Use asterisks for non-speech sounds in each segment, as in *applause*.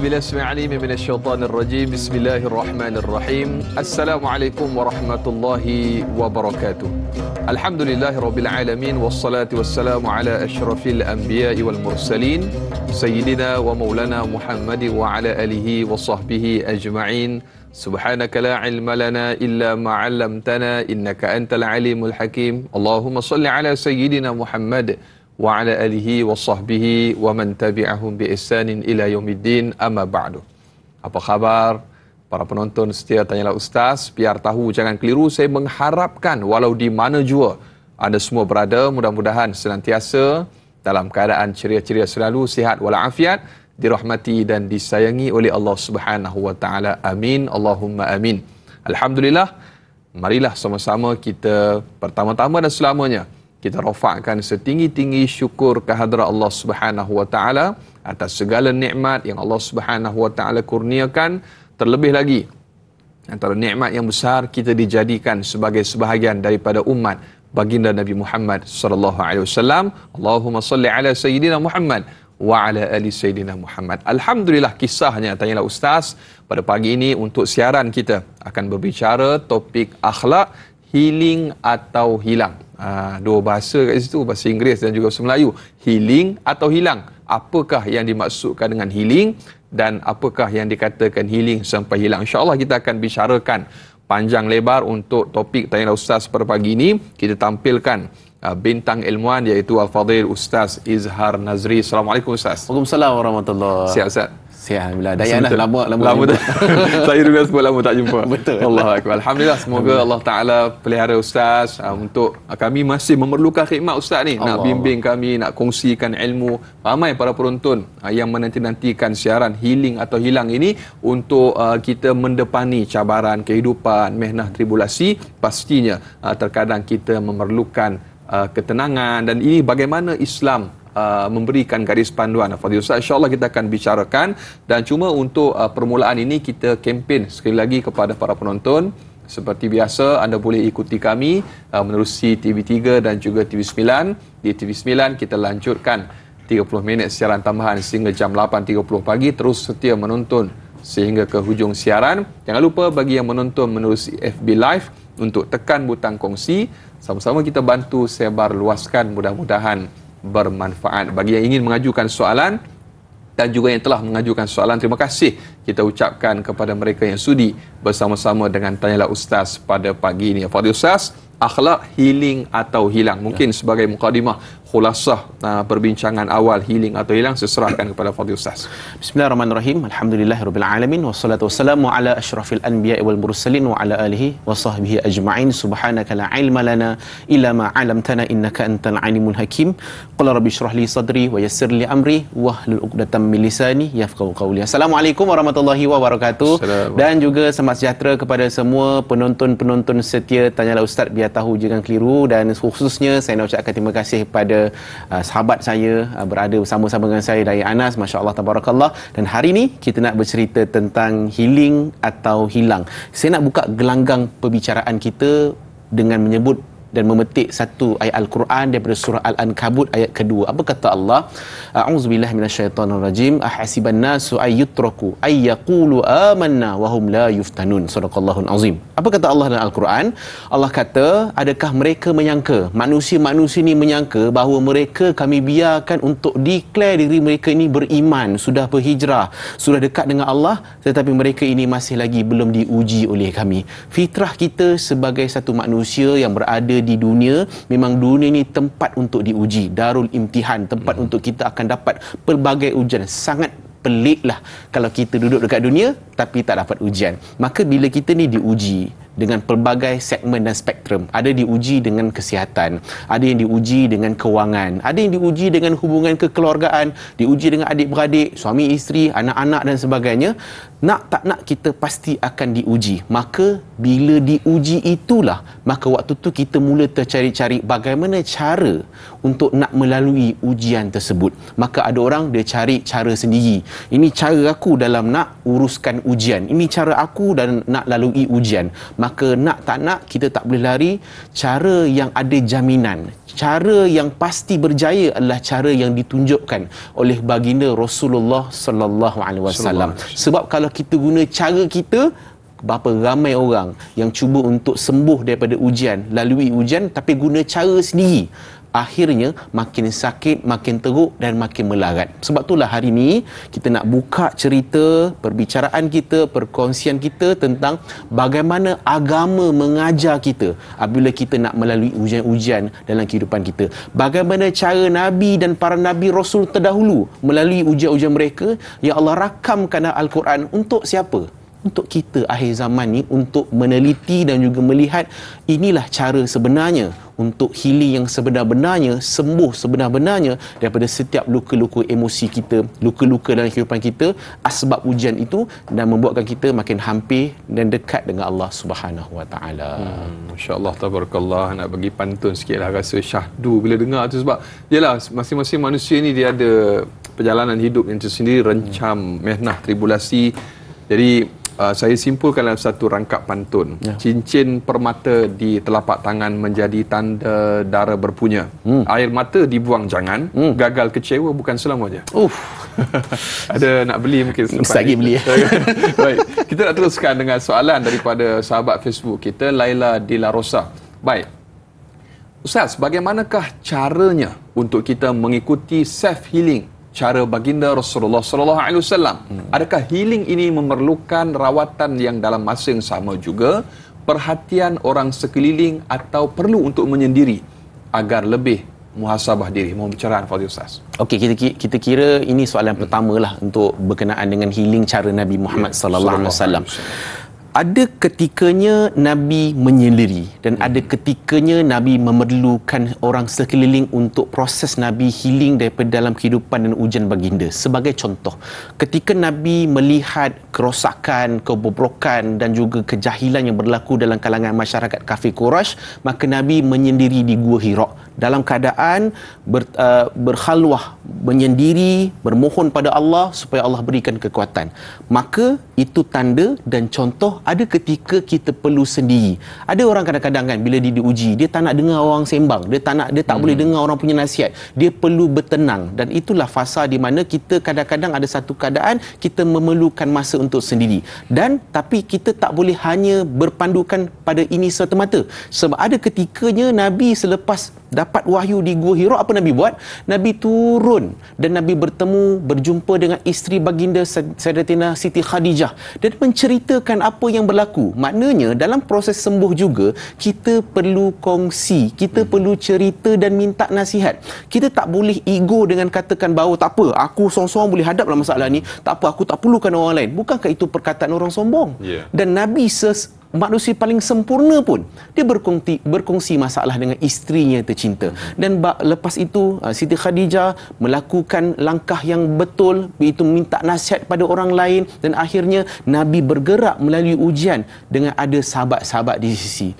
billahi min alim minasyaitanir rajim. Bismillahirrahmanirrahim. Assalamualaikum warahmatullahi wabarakatuh. Alhamdulillah rabbil alamin wassalatu wassalamu ala asyrafil anbiya'i wal mursalin sayyidina wa maulana Muhammad wa ala alihi wa sahbihi ajma'in. Subhanaka la ilma lana illa ma 'allamtana innaka antal alimul hakim. Allahumma salli ala sayyidina Muhammad وعلى آله وصحبه ومن تبعهم بإحسان إلى يوم الدين أما بعد Apa khabar? Para penonton setia tanyalah Ustaz, biar tahu jangan keliru, saya mengharapkan walau di mana jua anda semua berada, mudah-mudahan senantiasa dalam keadaan ceria-ceria selalu, sihat walafiat, dirahmati dan disayangi oleh Allah Subhanahu Wa Taala. Amin. Allahumma amin. Alhamdulillah. Marilah sama-sama kita pertama-tama dan selamanya kita rafa'kan setinggi-tinggi syukur kehadrat Allah Subhanahu wa taala atas segala nikmat yang Allah Subhanahu wa taala kurniakan terlebih lagi antara nikmat yang besar kita dijadikan sebagai sebahagian daripada umat baginda Nabi Muhammad sallallahu alaihi wasallam Allahumma salli ala sayyidina Muhammad wa ala ali sayyidina Muhammad alhamdulillah kisahnya tanyalah ustaz pada pagi ini untuk siaran kita akan berbicara topik akhlak healing atau hilang Ha, dua bahasa kat situ, bahasa Inggeris dan juga bahasa Melayu. Healing atau hilang. Apakah yang dimaksudkan dengan healing dan apakah yang dikatakan healing sampai hilang. InsyaAllah kita akan bicarakan panjang lebar untuk topik tanya Ustaz pada pagi ini. Kita tampilkan ah, bintang ilmuan iaitu Al-Fadhil Ustaz Izhar Nazri. Assalamualaikum Ustaz. Waalaikumsalam warahmatullahi wabarakatuh. Siap Ustaz. Sihat Alhamdulillah. Dayan lah lama, lama. Lama tak. *laughs* Saya dulu sebut lama tak jumpa. *laughs* Betul. Allah Akbar. Alhamdulillah. Semoga Allah Ta'ala pelihara Ustaz. Uh, untuk uh, kami masih memerlukan khidmat Ustaz ni. Allah, nak bimbing Allah. kami, nak kongsikan ilmu. Ramai para peruntun uh, yang menanti-nantikan siaran healing atau hilang ini. Untuk uh, kita mendepani cabaran kehidupan, mehnah tribulasi. Pastinya uh, terkadang kita memerlukan uh, ketenangan. Dan ini bagaimana Islam uh, memberikan garis panduan Fadil Ustaz insyaAllah kita akan bicarakan dan cuma untuk uh, permulaan ini kita kempen sekali lagi kepada para penonton seperti biasa anda boleh ikuti kami uh, menerusi TV3 dan juga TV9 di TV9 kita lanjutkan 30 minit siaran tambahan sehingga jam 8.30 pagi terus setia menonton sehingga ke hujung siaran jangan lupa bagi yang menonton menerusi FB Live untuk tekan butang kongsi sama-sama kita bantu sebar luaskan mudah-mudahan bermanfaat. Bagi yang ingin mengajukan soalan dan juga yang telah mengajukan soalan, terima kasih kita ucapkan kepada mereka yang sudi bersama-sama dengan Tanyalah Ustaz pada pagi ini. Fadil Ustaz, akhlak healing atau hilang? Mungkin ya. sebagai mukadimah khulasah uh, perbincangan awal healing atau hilang seserahkan kepada Fadil Ustaz. Bismillahirrahmanirrahim. Alhamdulillah rabbil alamin wassalatu wassalamu ala asyrafil anbiya wal mursalin wa ala alihi wa ajma'in. Subhanaka la ilma lana illa ma 'alamtana innaka antal alimul hakim. Qul rabbi shrah li sadri wa yassir li amri wa 'uqdatam min lisani yafqahu qawli. Assalamualaikum warahmatullahi wabarakatuh. Dan juga selamat sejahtera kepada semua penonton-penonton setia tanyalah ustaz biar tahu jangan keliru dan khususnya saya nak ucapkan terima kasih kepada uh, sahabat saya uh, berada bersama-sama dengan saya dari Anas masya-Allah tabarakallah dan hari ini kita nak bercerita tentang healing atau hilang. Saya nak buka gelanggang perbicaraan kita dengan menyebut dan memetik satu ayat Al-Quran daripada surah Al-Ankabut ayat kedua. Apa kata Allah? A'udzubillah rajim Ahasiban nasu ayyutraku ayyakulu amanna wahum la yuftanun. Surakallahun azim. Apa kata Allah dalam Al-Quran? Allah kata, adakah mereka menyangka, manusia-manusia ini menyangka bahawa mereka kami biarkan untuk declare diri mereka ini beriman, sudah berhijrah, sudah dekat dengan Allah, tetapi mereka ini masih lagi belum diuji oleh kami. Fitrah kita sebagai satu manusia yang berada di dunia memang dunia ni tempat untuk diuji darul imtihan tempat hmm. untuk kita akan dapat pelbagai ujian sangat pelik lah kalau kita duduk dekat dunia tapi tak dapat ujian maka bila kita ni diuji dengan pelbagai segmen dan spektrum. Ada diuji dengan kesihatan, ada yang diuji dengan kewangan, ada yang diuji dengan hubungan kekeluargaan, diuji dengan adik-beradik, suami isteri, anak-anak dan sebagainya. Nak tak nak kita pasti akan diuji. Maka bila diuji itulah, maka waktu tu kita mula tercari-cari bagaimana cara untuk nak melalui ujian tersebut. Maka ada orang dia cari cara sendiri. Ini cara aku dalam nak uruskan ujian. Ini cara aku dan nak lalui ujian maka nak tak nak kita tak boleh lari cara yang ada jaminan cara yang pasti berjaya adalah cara yang ditunjukkan oleh baginda Rasulullah sallallahu alaihi wasallam sebab kalau kita guna cara kita bapa ramai orang yang cuba untuk sembuh daripada ujian lalui ujian tapi guna cara sendiri akhirnya makin sakit, makin teruk dan makin melarat. Sebab itulah hari ini kita nak buka cerita, perbicaraan kita, perkongsian kita tentang bagaimana agama mengajar kita apabila kita nak melalui ujian-ujian dalam kehidupan kita. Bagaimana cara Nabi dan para Nabi Rasul terdahulu melalui ujian-ujian mereka yang Allah rakamkan dalam Al-Quran untuk siapa? untuk kita akhir zaman ni untuk meneliti dan juga melihat inilah cara sebenarnya untuk healing yang sebenar-benarnya sembuh sebenar-benarnya daripada setiap luka-luka emosi kita luka-luka dalam kehidupan kita asbab ujian itu dan membuatkan kita makin hampir dan dekat dengan Allah Subhanahu Wa Taala. Hmm, Masya-Allah tabarakallah nak bagi pantun sikitlah rasa syahdu bila dengar tu sebab yalah masing-masing manusia ni dia ada perjalanan hidup yang tersendiri rencam hmm. mehnah tribulasi jadi uh, saya simpulkan dalam satu rangkap pantun. Ya. Cincin permata di telapak tangan menjadi tanda darah berpunya. Hmm. Air mata dibuang jangan, hmm. gagal kecewa bukan selamanya. Uf. *laughs* Ada nak beli mungkin sempat. lagi beli. *laughs* Baik, kita nak teruskan dengan soalan daripada sahabat Facebook kita Laila di La Rosa. Baik. Ustaz, bagaimanakah caranya untuk kita mengikuti self healing cara baginda Rasulullah sallallahu alaihi wasallam. Hmm. Adakah healing ini memerlukan rawatan yang dalam masa yang sama juga perhatian orang sekeliling atau perlu untuk menyendiri agar lebih muhasabah diri Mau pencerahan Fadil Ustaz. Okey kita kita kira ini soalan hmm. pertamalah untuk berkenaan dengan healing cara Nabi Muhammad yeah. sallallahu alaihi wasallam ada ketikanya Nabi menyendiri dan hmm. ada ketikanya Nabi memerlukan orang sekeliling untuk proses Nabi healing daripada dalam kehidupan dan ujian baginda. Sebagai contoh, ketika Nabi melihat kerosakan, kebobrokan dan juga kejahilan yang berlaku dalam kalangan masyarakat kafir Quraisy, maka Nabi menyendiri di Gua Hira dalam keadaan ber, uh, berhalwah menyendiri bermohon pada Allah supaya Allah berikan kekuatan maka itu tanda dan contoh ada ketika kita perlu sendiri. Ada orang kadang-kadang kan bila dia diuji, dia tak nak dengar orang sembang, dia tak nak dia tak hmm. boleh dengar orang punya nasihat. Dia perlu bertenang dan itulah fasa di mana kita kadang-kadang ada satu keadaan kita memerlukan masa untuk sendiri. Dan tapi kita tak boleh hanya berpandukan pada ini semata-mata. Sebab ada ketikanya Nabi selepas dapat wahyu di Gua Hira apa Nabi buat? Nabi turun dan Nabi bertemu berjumpa dengan isteri baginda Sayyidatina Siti Khadijah dan menceritakan apa yang berlaku maknanya dalam proses sembuh juga kita perlu kongsi kita hmm. perlu cerita dan minta nasihat kita tak boleh ego dengan katakan bahawa tak apa aku sorang-sorang boleh hadaplah masalah ni tak apa aku tak perlukan orang lain bukankah itu perkataan orang sombong yeah. dan Nabi ses, manusia paling sempurna pun dia berkongsi, berkongsi masalah dengan yang tercinta dan lepas itu ah, Siti Khadijah melakukan langkah yang betul iaitu minta nasihat pada orang lain dan akhirnya Nabi bergerak melalui ujian dengan ada sahabat-sahabat di sisi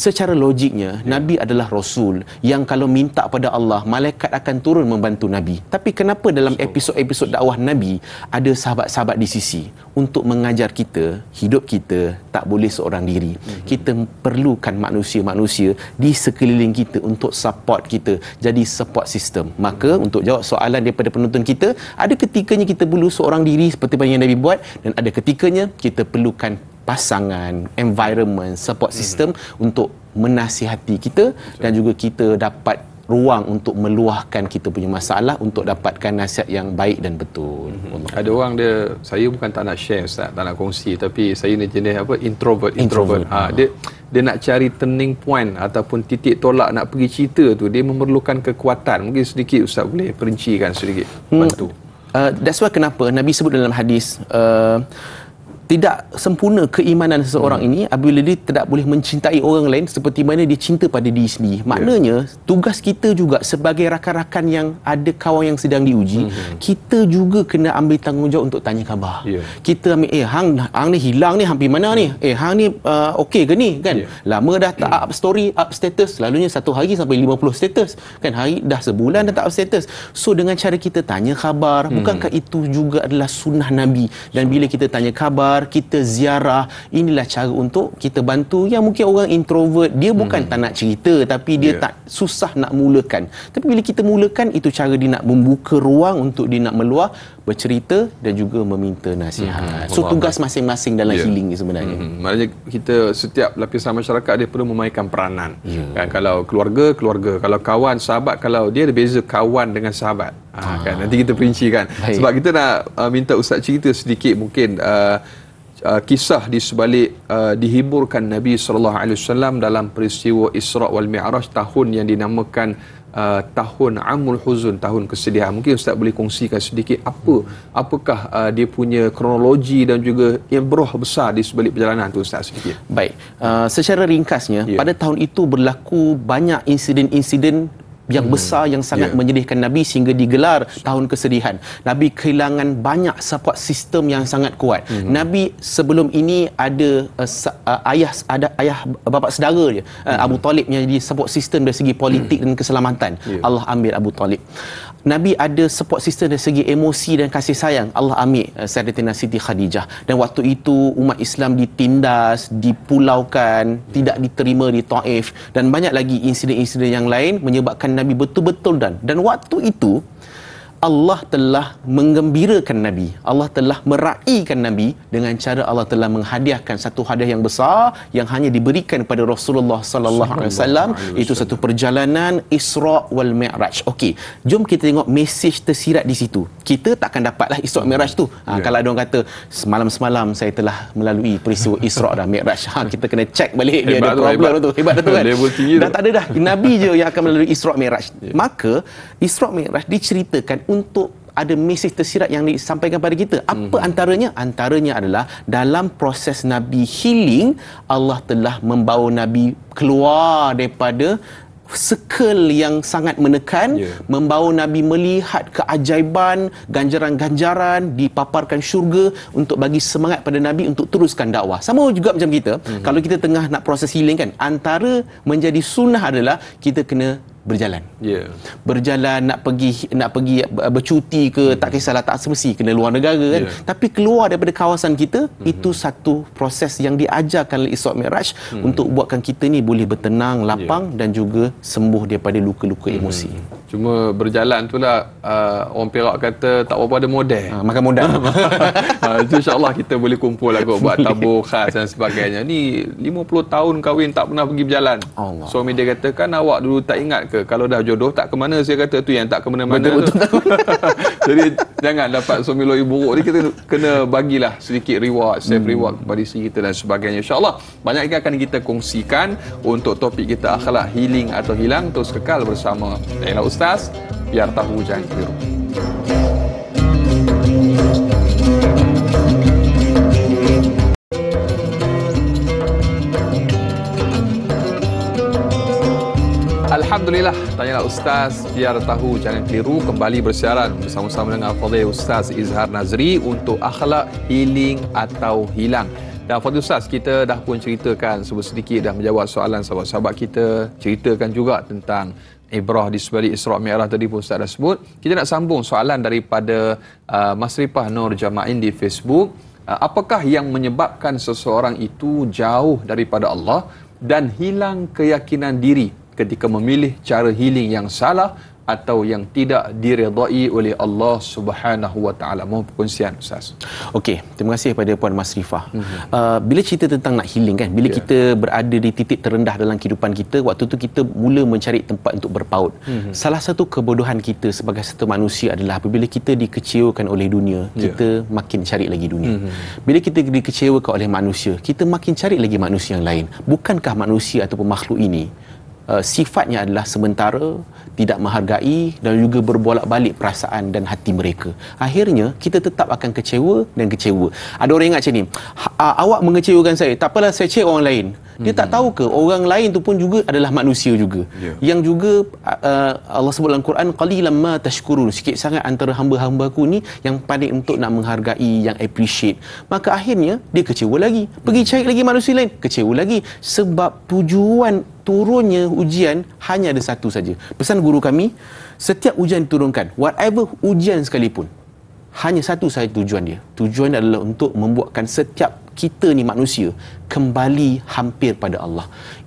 secara logiknya yeah. nabi adalah rasul yang kalau minta pada Allah malaikat akan turun membantu nabi tapi kenapa dalam episod-episod dakwah nabi ada sahabat-sahabat di sisi untuk mengajar kita hidup kita tak boleh seorang diri mm-hmm. kita perlukan manusia-manusia di sekeliling kita untuk support kita jadi support system maka mm-hmm. untuk jawab soalan daripada penonton kita ada ketikanya kita perlu seorang diri seperti yang nabi buat dan ada ketikanya kita perlukan pasangan, environment, support system mm-hmm. untuk menasihati kita Betul. dan juga kita dapat ruang untuk meluahkan kita punya masalah untuk dapatkan nasihat yang baik dan betul. Mm-hmm. Ada orang dia saya bukan tak nak share ustaz, tak nak kongsi tapi saya ni jenis apa introvert introvert. introvert. Ha, ha dia dia nak cari turning point ataupun titik tolak nak pergi cerita tu dia memerlukan kekuatan. Mungkin sedikit ustaz boleh perincikan sedikit. Hmm. Bantu. Uh, that's why kenapa Nabi sebut dalam hadis uh, tidak sempurna keimanan seseorang hmm. ini apabila dia tidak boleh mencintai orang lain seperti mana dia cinta pada diri sendiri. Ya. Maknanya tugas kita juga sebagai rakan-rakan yang ada kawan yang sedang diuji, hmm. kita juga kena ambil tanggungjawab untuk tanya khabar. Yeah. Kita ambil eh hang hang ni hilang ni hampir mana hmm. ni? Eh hang ni uh, okey ke ni kan? Yeah. Lama dah tak up story, up status. Selalunya satu hari sampai 50 status. Kan hari dah sebulan dah tak up status. So dengan cara kita tanya khabar, hmm. bukankah itu juga adalah sunnah Nabi? Dan bila kita tanya khabar keluar, kita ziarah. Inilah cara untuk kita bantu yang mungkin orang introvert, dia bukan hmm. tak nak cerita tapi dia yeah. tak susah nak mulakan. Tapi bila kita mulakan itu cara dia nak membuka ruang untuk dia nak meluah, bercerita dan juga meminta nasihat. Hmm. hmm. So tugas masing-masing dalam yeah. healing ni sebenarnya. Hmm, hmm. Maknanya kita setiap lapisan masyarakat dia perlu memainkan peranan. Yeah. Kan kalau keluarga, keluarga, kalau kawan, sahabat, kalau dia ada beza kawan dengan sahabat. Ah, kan? Ah. Nanti kita perinci kan Baik. Sebab kita nak uh, minta Ustaz cerita sedikit Mungkin uh, uh, kisah di sebalik uh, dihiburkan Nabi sallallahu alaihi wasallam dalam peristiwa Isra wal Mi'raj tahun yang dinamakan uh, tahun Amul Huzun, tahun kesedihan. Mungkin ustaz boleh kongsikan sedikit apa apakah uh, dia punya kronologi dan juga yang beroh besar di sebalik perjalanan tu ustaz sedikit. Baik. Uh, secara ringkasnya yeah. pada tahun itu berlaku banyak insiden-insiden yang hmm. besar yang sangat yeah. menyedihkan Nabi sehingga digelar tahun kesedihan. Nabi kehilangan banyak support sistem yang sangat kuat. Hmm. Nabi sebelum ini ada uh, uh ayah ada ayah bapa saudara dia uh, hmm. Abu Talib yang jadi support sistem dari segi politik hmm. dan keselamatan. Yeah. Allah ambil Abu Talib. Nabi ada support system dari segi emosi dan kasih sayang Allah ambil eh, Sayyidatina Siti Khadijah dan waktu itu umat Islam ditindas dipulaukan tidak diterima di Taif dan banyak lagi insiden-insiden yang lain menyebabkan Nabi betul-betul dan dan waktu itu Allah telah mengembirakan Nabi. Allah telah meraihkan Nabi dengan cara Allah telah menghadiahkan satu hadiah yang besar yang hanya diberikan kepada Rasulullah sallallahu alaihi wasallam itu satu perjalanan Isra wal Mi'raj. Okey, jom kita tengok mesej tersirat di situ. Kita takkan dapatlah Isra Mi'raj tu. Ha, yeah. kalau ada orang kata semalam-semalam saya telah melalui peristiwa Isra dan Mi'raj. Ha, kita kena check balik hebat dia ada tu, problem hebat. tu. Hebat tu kan. dah tak ada dah. Nabi je yang akan melalui Isra Mi'raj. Yeah. Maka Isra Mi'raj diceritakan untuk ada mesej tersirat yang disampaikan pada kita. Apa hmm. antaranya? Antaranya adalah dalam proses Nabi healing, Allah telah membawa Nabi keluar daripada sekel yang sangat menekan yeah. membawa nabi melihat keajaiban ganjaran-ganjaran dipaparkan syurga untuk bagi semangat pada nabi untuk teruskan dakwah sama juga macam kita mm-hmm. kalau kita tengah nak proses healing kan antara menjadi sunnah adalah kita kena berjalan. Yeah. Berjalan nak pergi nak pergi eh, bercuti ke mm tak kisahlah tak semesti kena luar negara kan. Yeah. Tapi keluar daripada kawasan kita mm itu satu proses yang diajarkan oleh Isra Mikraj mm untuk buatkan kita ni boleh bertenang, lapang yeah. dan juga sembuh daripada luka-luka mm emosi. Cuma berjalan tu lah uh, Orang Perak kata Tak apa-apa ada modal ha, ah, Makan modal *laughs* ah, Itu uh, insyaAllah kita boleh kumpul lah kot Buat tabur khas dan sebagainya Ni 50 tahun kahwin tak pernah pergi berjalan Allah. Suami dia kata kan awak dulu tak ingat ke Kalau dah jodoh tak ke mana Saya kata tu yang tak ke mana-mana *laughs* Jadi jangan dapat suami loyi buruk ni Kita kena bagilah sedikit reward Save hmm. reward kepada isteri kita dan sebagainya InsyaAllah banyak yang akan kita kongsikan Untuk topik kita akhlak healing atau hilang Terus kekal bersama Ustaz دست است بیار تهو جنگ بیرو Alhamdulillah, tanyalah Ustaz biar tahu jangan keliru kembali bersiaran bersama-sama dengan Fadil Ustaz Izhar Nazri untuk akhlak healing atau hilang. Dan Fadil Ustaz, kita dah pun ceritakan sedikit dah menjawab soalan sahabat-sahabat kita, ceritakan juga tentang ibrah di sebalik Isra' Mi'raj tadi pun Ustaz dah sebut. Kita nak sambung soalan daripada uh, Mas Ripah Nur Jama'in di Facebook. Uh, apakah yang menyebabkan seseorang itu jauh daripada Allah dan hilang keyakinan diri ketika memilih cara healing yang salah atau yang tidak diredai oleh Allah Subhanahu Wa Taala. Mohon perkongsian Ustaz. Okey, terima kasih kepada puan Masrifah. Mm-hmm. Uh, bila cerita tentang nak healing kan, bila yeah. kita berada di titik terendah dalam kehidupan kita, waktu tu kita mula mencari tempat untuk berpaut. Mm-hmm. Salah satu kebodohan kita sebagai satu manusia adalah apabila kita dikecewakan oleh dunia, ya. kita makin cari lagi dunia. Mm-hmm. Bila kita dikecewakan oleh manusia, kita makin cari lagi manusia yang lain. Bukankah manusia ataupun makhluk ini Eh, sifatnya adalah sementara tidak menghargai dan juga berbolak-balik perasaan dan hati mereka. Akhirnya kita tetap akan kecewa dan kecewa. Ada orang ingat macam ni, ha, ah, awak mengecewakan saya, tak apalah saya cek orang lain dia tak tahu ke orang lain tu pun juga adalah manusia juga yeah. yang juga uh, Allah sebut dalam Quran qalilam ma tashkurun sikit sangat antara hamba-hambaku ni yang pandai untuk nak menghargai yang appreciate maka akhirnya dia kecewa lagi pergi cari lagi manusia lain kecewa lagi sebab tujuan turunnya ujian hanya ada satu saja pesan guru kami setiap ujian turunkan whatever ujian sekalipun hanya satu sahaja tujuan dia tujuan adalah untuk membuatkan setiap kita ni manusia kembali hampir pada Allah.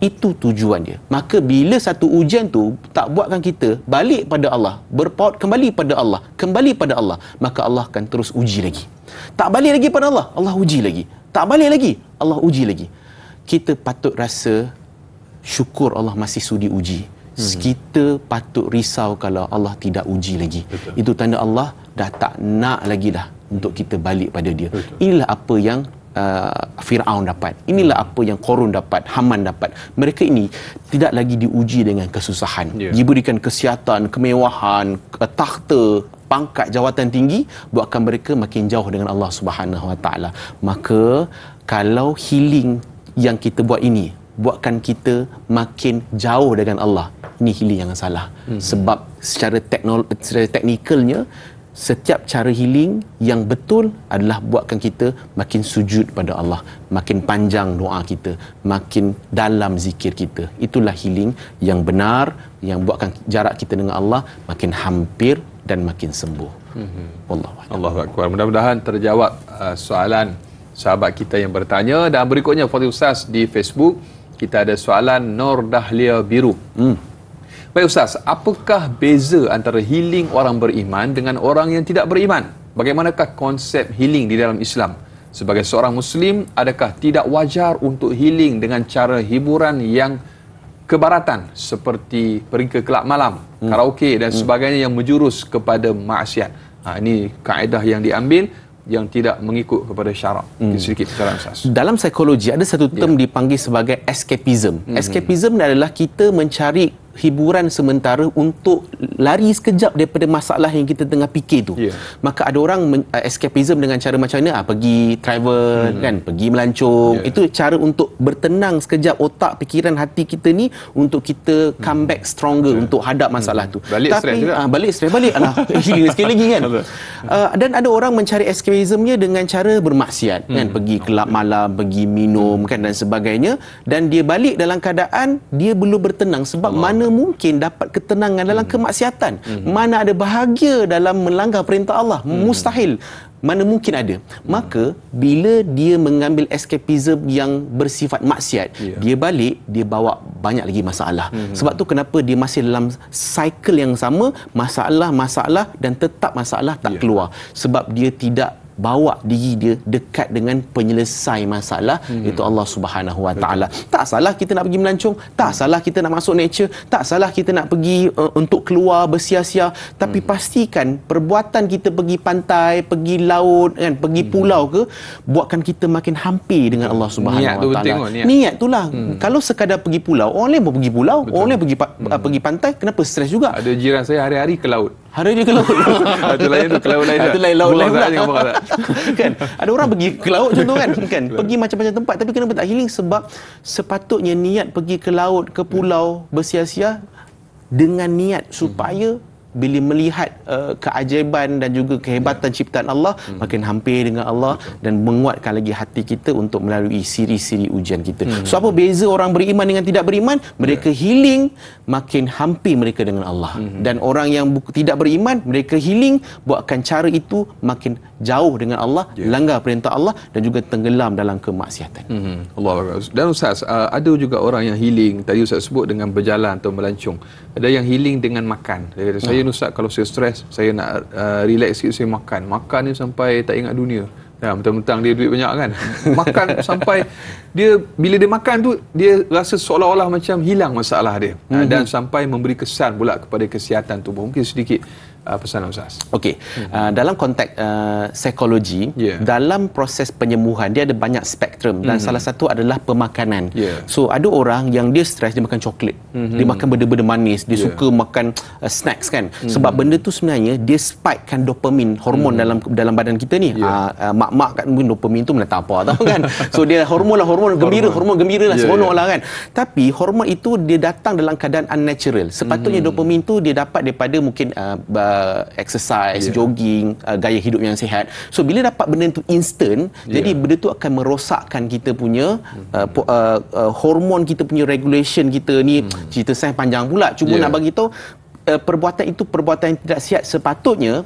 Itu tujuan dia. Maka bila satu ujian tu tak buatkan kita balik pada Allah, berpaut kembali pada Allah, kembali pada Allah, maka Allah akan terus uji lagi. Tak balik lagi pada Allah, Allah uji lagi. Tak balik lagi, Allah uji lagi. Kita patut rasa syukur Allah masih sudi uji. Hmm. Kita patut risau kalau Allah tidak uji lagi. Betul. Itu tanda Allah dah tak nak lagi dah untuk kita balik pada dia. Betul. Inilah apa yang uh, Fir'aun dapat. Inilah apa yang Korun dapat, Haman dapat. Mereka ini tidak lagi diuji dengan kesusahan. Yeah. Diberikan kesihatan, kemewahan, uh, takhta, pangkat jawatan tinggi buatkan mereka makin jauh dengan Allah Subhanahu Wa Taala. Maka kalau healing yang kita buat ini buatkan kita makin jauh dengan Allah. Ini healing yang salah. hmm Sebab secara teknol secara teknikalnya setiap cara healing yang betul adalah buatkan kita makin sujud pada Allah, makin panjang doa kita, makin dalam zikir kita. Itulah healing yang benar yang buatkan jarak kita dengan Allah makin hampir dan makin sembuh. Allah Mhm. Allah akbar. Mudah-mudahan terjawab uh, soalan sahabat kita yang bertanya dan berikutnya Fadil Ustaz di Facebook kita ada soalan Nur Dahlia Biru. Hmm. Baik Ustaz, apakah beza antara healing orang beriman dengan orang yang tidak beriman? Bagaimanakah konsep healing di dalam Islam? Sebagai seorang Muslim, adakah tidak wajar untuk healing dengan cara hiburan yang kebaratan seperti pergi ke kelab malam, hmm. karaoke dan hmm. sebagainya yang menjurus kepada maksiat? Ha, ini kaedah yang diambil yang tidak mengikut kepada syarak hmm. sedikit dalam dalam psikologi ada satu term yeah. dipanggil sebagai escapism hmm. escapism adalah kita mencari hiburan sementara untuk lari sekejap daripada masalah yang kita tengah fikir tu. Yeah. Maka ada orang uh, escapism dengan cara macam ni, ah, pergi travel hmm. kan, pergi melancong. Yeah. Itu cara untuk bertenang sekejap otak, pikiran, hati kita ni untuk kita hmm. come back stronger yeah. untuk hadap masalah hmm. tu. Balik Tapi, juga. Uh, balik stress, balik. lah. *laughs* *laughs* sekali lagi kan. Uh, dan ada orang mencari escapismnya dengan cara bermaksiat kan? hmm. kan, pergi kelab okay. malam, pergi minum hmm. kan dan sebagainya. Dan dia balik dalam keadaan dia belum bertenang sebab Allah. mana mana mungkin dapat ketenangan dalam hmm. kemaksiatan hmm. mana ada bahagia dalam melanggar perintah Allah hmm. mustahil mana mungkin ada maka bila dia mengambil escapism yang bersifat maksiat yeah. dia balik dia bawa banyak lagi masalah mm-hmm. sebab tu kenapa dia masih dalam cycle yang sama masalah masalah dan tetap masalah tak yeah. keluar sebab dia tidak bawa diri dia dekat dengan penyelesai masalah hmm. itu Allah Subhanahu Wa Taala. Tak salah kita nak pergi melancung, tak hmm. salah kita nak masuk nature, tak salah kita nak pergi uh, untuk keluar bersia-sia, tapi hmm. pastikan perbuatan kita pergi pantai, pergi laut kan, pergi hmm. pulau ke buatkan kita makin hampir dengan Allah Subhanahu Wa Taala. Niat tu lah. Hmm. Kalau sekadar pergi pulau, orang lain pun pergi pulau, Betul. orang lain pergi hmm. pergi pantai, kenapa stres juga? Ada jiran saya hari-hari ke laut. Hari ni ke laut. Itu *laughs* lain tu, ke laut lain. Itu lain laut lain pula. *laughs* kan? Ada orang pergi ke laut macam kan? *laughs* kan? Pergi macam-macam tempat tapi kenapa tak healing? Sebab sepatutnya niat pergi ke laut, ke pulau bersia-sia dengan niat supaya bila melihat uh, keajaiban dan juga kehebatan yeah. ciptaan Allah mm. makin hampir dengan Allah Betul. dan menguatkan lagi hati kita untuk melalui siri-siri ujian kita. Mm. So apa beza orang beriman dengan tidak beriman? Mereka yeah. healing makin hampir mereka dengan Allah. Mm. Dan orang yang tidak beriman, mereka healing buatkan cara itu makin jauh dengan Allah, yeah. langgar perintah Allah dan juga tenggelam dalam kemaksiatan. Mm. Allah Dan ustaz, uh, ada juga orang yang healing tadi ustaz sebut dengan berjalan atau melancung. Ada yang healing dengan makan. Saya lain Ustaz kalau saya stres saya nak uh, relax sikit saya makan makan ni sampai tak ingat dunia Ya, mentang-mentang dia duit banyak kan. *laughs* Makan sampai dia bila dia makan tu dia rasa seolah-olah macam hilang masalah dia. Mm-hmm. Dan sampai memberi kesan pula kepada kesihatan tubuh. Mungkin sedikit uh, pesanan Ustaz? Okey, hmm. uh, dalam konteks uh, psikologi, yeah. dalam proses penyembuhan, dia ada banyak spektrum dan hmm. salah satu adalah pemakanan. Yeah. So, ada orang yang dia stres, dia makan coklat, hmm. dia makan benda-benda manis, dia yeah. suka makan uh, snacks kan. Hmm. Sebab benda tu sebenarnya, dia spikekan dopamin, hormon hmm. dalam dalam badan kita ni. Yeah. Uh, uh, mak-mak kan mungkin dopamin tu menetap apa tahu kan. *laughs* So, dia hormon lah, hormon gembira, hormon, hormon gembira lah, yeah, seronok yeah. lah kan. Tapi, hormon itu dia datang dalam keadaan unnatural. Sepatutnya hmm. dopamin tu dia dapat daripada mungkin uh, uh, exercise, yeah. jogging, uh, gaya hidup yang sihat. So bila dapat benda tu instant, yeah. jadi benda tu akan merosakkan kita punya uh, uh, uh, hormon kita punya regulation kita ni hmm. cerita saya panjang pula. Cuma yeah. nak bagi tahu uh, perbuatan itu perbuatan yang tidak sihat sepatutnya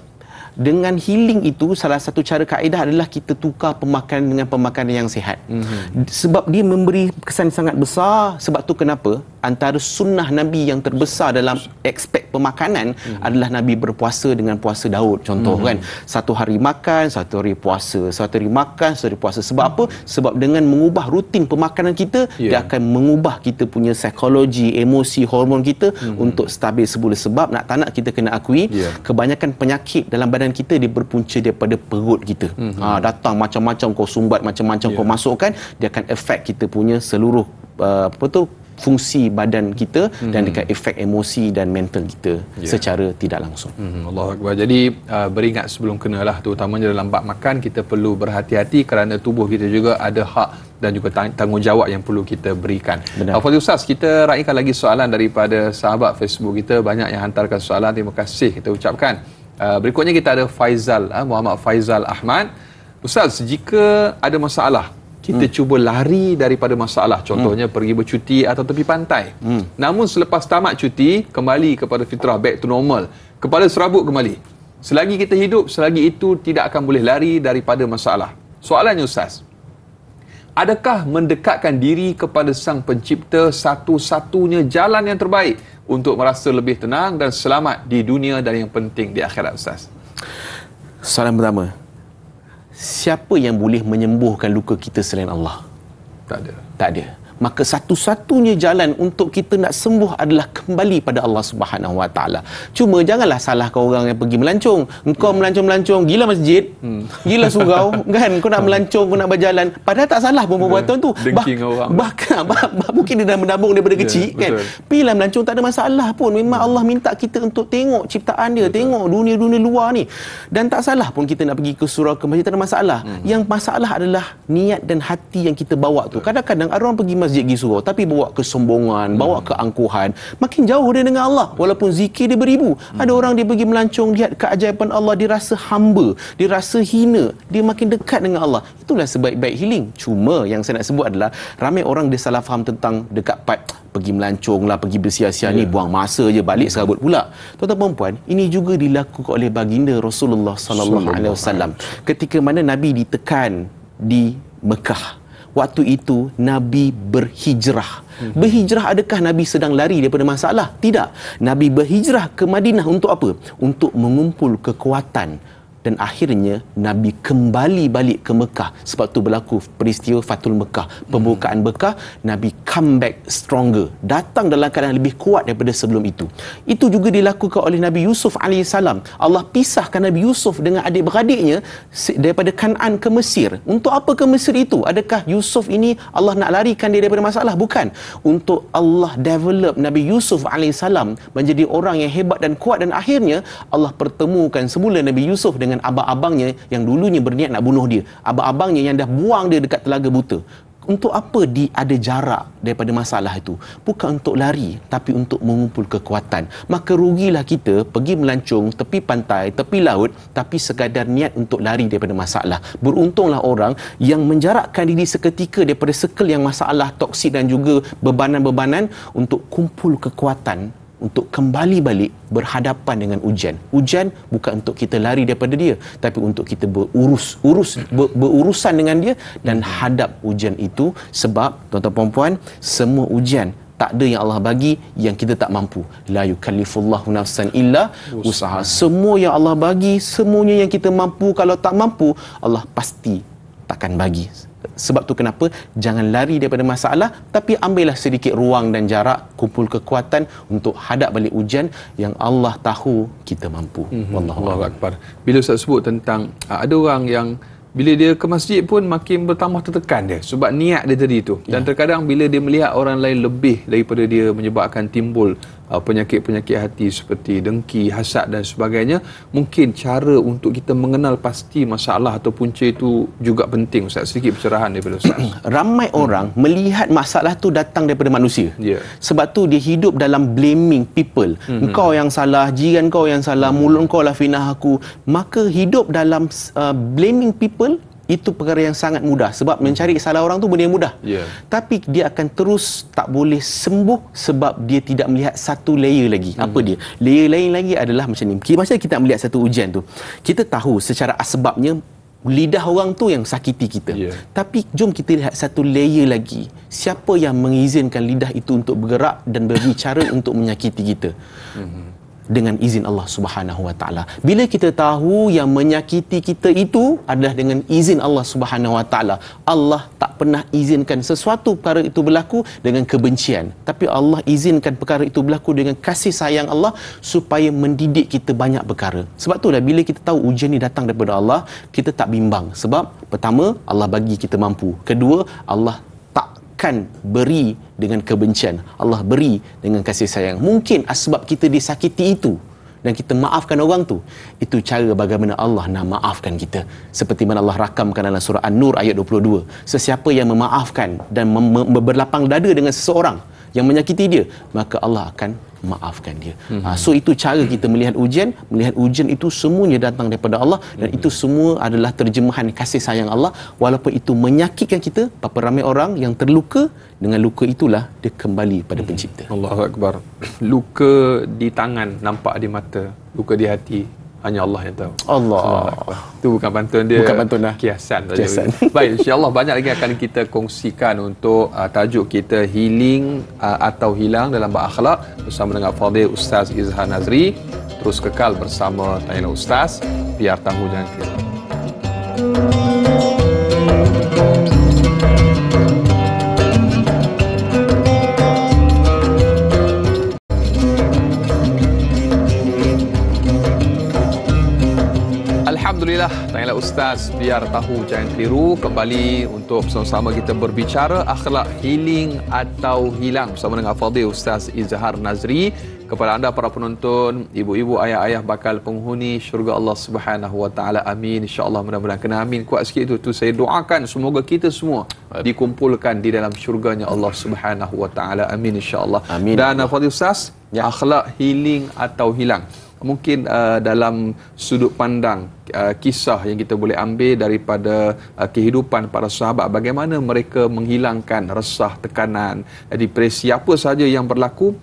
dengan healing itu salah satu cara kaedah adalah kita tukar pemakanan dengan pemakanan yang sihat mm-hmm. sebab dia memberi kesan sangat besar sebab tu kenapa antara sunnah nabi yang terbesar dalam aspek pemakanan mm-hmm. adalah nabi berpuasa dengan puasa Daud contoh mm-hmm. kan satu hari makan satu hari puasa satu hari makan satu hari puasa sebab mm-hmm. apa sebab dengan mengubah rutin pemakanan kita yeah. dia ya. akan mengubah kita punya psikologi emosi hormon kita mm-hmm. untuk stabil semula sebab nak tak nak kita kena akui yeah. kebanyakan penyakit dalam badan makanan kita dia berpunca daripada perut kita. Mm-hmm. Ha, datang macam-macam kau sumbat, macam-macam yeah. kau ya. masukkan, dia akan efek kita punya seluruh uh, apa tu fungsi badan kita mm-hmm. dan mhm. dekat efek emosi dan mental kita yeah. secara tidak langsung. Mm-hmm. Allah Akbar. Jadi uh, beringat sebelum kena kenalah terutamanya dalam bab makan kita perlu berhati-hati kerana tubuh kita juga ada hak dan juga tanggungjawab yang perlu kita berikan. Fadil Ustaz, kita raikan lagi soalan daripada sahabat Facebook kita. Banyak yang hantarkan soalan. Terima kasih kita ucapkan. Uh, berikutnya kita ada Faizal uh, Muhammad Faizal Ahmad Ustaz jika ada masalah kita hmm. cuba lari daripada masalah contohnya hmm. pergi bercuti atau tepi pantai hmm. namun selepas tamat cuti kembali kepada fitrah back to normal kepala serabut kembali selagi kita hidup selagi itu tidak akan boleh lari daripada masalah soalannya ustaz adakah mendekatkan diri kepada sang pencipta satu-satunya jalan yang terbaik untuk merasa lebih tenang dan selamat di dunia dan yang penting di akhirat Ustaz? Soalan pertama, siapa yang boleh menyembuhkan luka kita selain Allah? Tak ada. Tak ada maka satu-satunya jalan untuk kita nak sembuh adalah kembali pada Allah Subhanahu Wa Taala. Cuma janganlah salah kau orang yang pergi melancung. Engkau hmm. melancung-melancung gila masjid. Hmm. Gila surau *laughs* kan kau nak hmm. melancung, kau nak berjalan. Padahal tak salah pun perbuatan tu. Hmm. Dengking bah- orang. Bahkan bah- bah- mungkin dia dah menabung daripada yeah, kecil kan. Pilah melancung tak ada masalah pun. Memang Allah minta kita untuk tengok ciptaan dia, betul. tengok dunia-dunia luar ni. Dan tak salah pun kita nak pergi ke surau ke masjid tak ada masalah. Hmm. Yang masalah adalah niat dan hati yang kita bawa tu. Kadang-kadang ada orang pergi masjid pergi surau tapi bawa kesombongan bawa hmm. keangkuhan makin jauh dia dengan Allah walaupun zikir dia beribu hmm. ada orang dia pergi melancung lihat keajaiban Allah dia rasa hamba dia rasa hina dia makin dekat dengan Allah itulah sebaik-baik healing cuma yang saya nak sebut adalah ramai orang dia salah faham tentang dekat part pergi melancung lah pergi bersiasia yeah. ni ya. buang masa je balik serabut pula tuan-tuan perempuan ini juga dilakukan oleh baginda Rasulullah sallallahu alaihi wasallam ketika mana nabi ditekan di Mekah waktu itu Nabi berhijrah. Hmm. Berhijrah adakah Nabi sedang lari daripada masalah? Tidak. Nabi berhijrah ke Madinah untuk apa? Untuk mengumpul kekuatan dan akhirnya Nabi kembali balik ke Mekah sebab tu berlaku peristiwa Fatul Mekah pembukaan Mekah Nabi come back stronger datang dalam keadaan lebih kuat daripada sebelum itu itu juga dilakukan oleh Nabi Yusuf AS Allah pisahkan Nabi Yusuf dengan adik-beradiknya daripada Kanan ke Mesir untuk apa ke Mesir itu adakah Yusuf ini Allah nak larikan dia daripada masalah bukan untuk Allah develop Nabi Yusuf AS menjadi orang yang hebat dan kuat dan akhirnya Allah pertemukan semula Nabi Yusuf dengan dengan abang-abangnya yang dulunya berniat nak bunuh dia. Abang-abangnya yang dah buang dia dekat telaga buta. Untuk apa di ada jarak daripada masalah itu? Bukan untuk lari, tapi untuk mengumpul kekuatan. Maka rugilah kita pergi melancung tepi pantai, tepi laut, tapi sekadar niat untuk lari daripada masalah. Beruntunglah orang yang menjarakkan diri seketika daripada sekel yang masalah, toksik dan juga bebanan-bebanan untuk kumpul kekuatan untuk kembali balik berhadapan dengan ujian. Ujian bukan untuk kita lari daripada dia, tapi untuk kita berurus, urus ber, berurusan dengan dia dan hadap ujian itu sebab tuan-tuan puan-puan, semua ujian tak ada yang Allah bagi yang kita tak mampu. La yukallifullahu nafsan illa usaha. Semua yang Allah bagi, semuanya yang kita mampu kalau tak mampu, Allah pasti takkan bagi sebab tu kenapa jangan lari daripada masalah tapi ambillah sedikit ruang dan jarak kumpul kekuatan untuk hadap balik ujian yang Allah tahu kita mampu mm-hmm. Allahu akbar bila ustaz sebut tentang ah, ada orang yang bila dia ke masjid pun makin bertambah tertekan dia sebab niat dia tadi tu dan ya. terkadang bila dia melihat orang lain lebih daripada dia menyebabkan timbul Ah, penyakit-penyakit hati seperti dengki, hasad dan sebagainya, mungkin cara untuk kita mengenal pasti masalah atau punca itu juga penting Ustaz. Sedikit pencerahan daripada Ustaz. *clears throat* Ramai hmm. orang melihat masalah tu datang daripada manusia. Yeah. Sebab tu dia hidup dalam blaming people. Hmm. Engkau yang salah, jiran kau yang salah, hmm. mulut kau lah finah aku. Maka hidup dalam uh, blaming people itu perkara yang sangat mudah sebab mencari hmm. salah orang tu benda yang mudah yeah. tapi dia akan terus tak boleh sembuh sebab dia tidak melihat satu layer lagi hmm apa dia layer lain lagi adalah macam ni macam kita melihat satu ujian tu kita tahu secara asbabnya lidah orang tu yang sakiti kita yeah. tapi jom kita lihat satu layer lagi siapa yang mengizinkan lidah itu untuk bergerak dan berbicara *coughs* untuk menyakiti kita hmm dengan izin Allah Subhanahu Wa Taala. Bila kita tahu yang menyakiti kita itu adalah dengan izin Allah Subhanahu Wa Taala. Allah tak pernah izinkan sesuatu perkara itu berlaku dengan kebencian, tapi Allah izinkan perkara itu berlaku dengan kasih sayang Allah supaya mendidik kita banyak perkara. Sebab itulah bila kita tahu ujian ini datang daripada Allah, kita tak bimbang sebab pertama Allah bagi kita mampu. Kedua, Allah akan beri dengan kebencian. Allah beri dengan kasih sayang. Mungkin sebab kita disakiti itu dan kita maafkan orang tu. Itu cara bagaimana Allah nak maafkan kita. Seperti mana Allah rakamkan dalam surah An-Nur ayat 22. Sesiapa yang memaafkan dan mem- berlapang dada dengan seseorang, yang menyakiti dia maka Allah akan maafkan dia hmm. Ah, so itu cara kita melihat ujian melihat ujian itu semuanya datang daripada Allah dan hmm. itu semua adalah terjemahan kasih sayang Allah walaupun itu menyakitkan kita berapa ramai orang yang terluka dengan luka itulah dia kembali pada hmm. pencipta Allah Akbar *clears throat* luka di tangan nampak di mata luka di hati hanya Allah yang tahu. Allah. Itu bukan bantuan dia. Bukan pantun lah. Kiasan. Kiasan. *laughs* Baik, insyaAllah banyak lagi akan kita kongsikan untuk uh, tajuk kita healing uh, atau hilang dalam berakhlak bersama dengan Fadil Ustaz Izhan Nazri. Terus kekal bersama Tanya Ustaz. Biar tahu jangan kira. Ustaz biar tahu jangan keliru kembali untuk bersama-sama kita berbicara akhlak healing atau hilang bersama dengan Fadil Ustaz Izhar Nazri kepada anda para penonton ibu-ibu ayah-ayah bakal penghuni syurga Allah Subhanahu Wa Taala amin insya-Allah mudah-mudahan kena amin kuat sikit itu tu saya doakan semoga kita semua dikumpulkan di dalam syurganya Allah Subhanahu Wa Taala amin insya-Allah dan Fadil Ustaz ya. akhlak healing atau hilang mungkin uh, dalam sudut pandang uh, kisah yang kita boleh ambil daripada uh, kehidupan para sahabat bagaimana mereka menghilangkan resah tekanan uh, depresi apa saja yang berlaku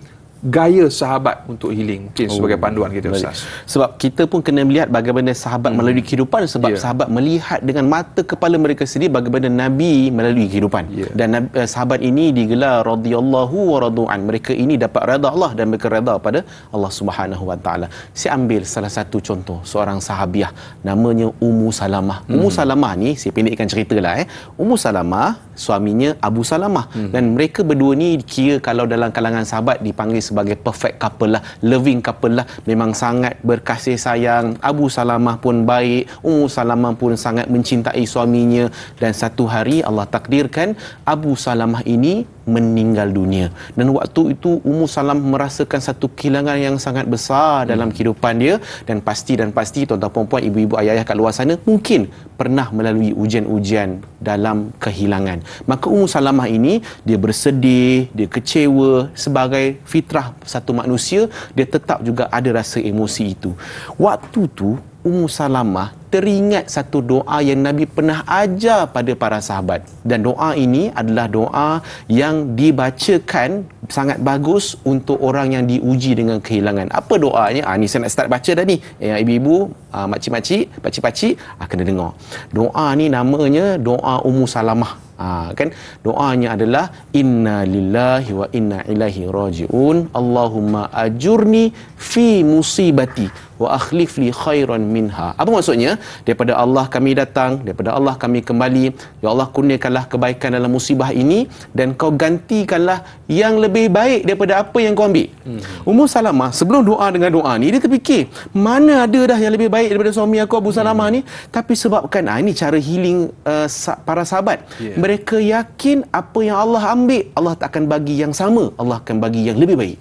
gaya sahabat untuk healing mungkin oh, sebagai panduan kita Ustaz sebab kita pun kena melihat bagaimana sahabat hmm. melalui kehidupan sebab yeah. sahabat melihat dengan mata kepala mereka sendiri bagaimana Nabi melalui kehidupan yeah. dan Nabi, eh, sahabat ini digelar radhiyallahu wa radu'an mereka ini dapat reda Allah dan mereka reda pada Allah subhanahu wa ta'ala saya ambil salah satu contoh seorang sahabiah namanya Ummu Salamah hmm. Ummu Salamah ni saya pendekkan cerita lah eh. Ummu Salamah suaminya Abu Salamah hmm. dan mereka berdua ni kira kalau dalam kalangan sahabat dipanggil sebagai perfect couple lah loving couple lah memang sangat berkasih sayang Abu Salamah pun baik Ummu Salamah pun sangat mencintai suaminya dan satu hari Allah takdirkan Abu Salamah ini meninggal dunia dan waktu itu Ummu Salam merasakan satu kehilangan yang sangat besar dalam hmm. kehidupan dia dan pasti dan pasti tuan-tuan puan-puan ibu-ibu ayah-ayah kat luar sana mungkin pernah melalui ujian-ujian dalam kehilangan maka Ummu Salamah ini dia bersedih dia kecewa sebagai fitrah satu manusia dia tetap juga ada rasa emosi itu waktu tu Ummu Salamah teringat satu doa yang Nabi pernah ajar pada para sahabat. Dan doa ini adalah doa yang dibacakan sangat bagus untuk orang yang diuji dengan kehilangan. Apa doanya? Ah, ni saya nak start baca dah ni. Eh, ibu-ibu, ah, makcik-makcik, pakcik-pakcik, ah, kena dengar. Doa ni namanya doa Ummu Salamah. Ha, kan doanya adalah inna lillahi wa inna ilaihi rajiun allahumma ajurni fi musibati wa akhlif li khairan minha. Apa maksudnya? Daripada Allah kami datang, daripada Allah kami kembali. Ya Allah kurniakanlah kebaikan dalam musibah ini dan kau gantikanlah yang lebih baik daripada apa yang kau ambil. Hmm. Ummu Salamah sebelum doa dengan doa ni dia terfikir, mana ada dah yang lebih baik daripada suami aku Abu Salamah hmm. ni? Tapi sebabkan ah ini cara healing uh, para sahabat. Yeah. Mereka yakin apa yang Allah ambil, Allah tak akan bagi yang sama. Allah akan bagi yang lebih baik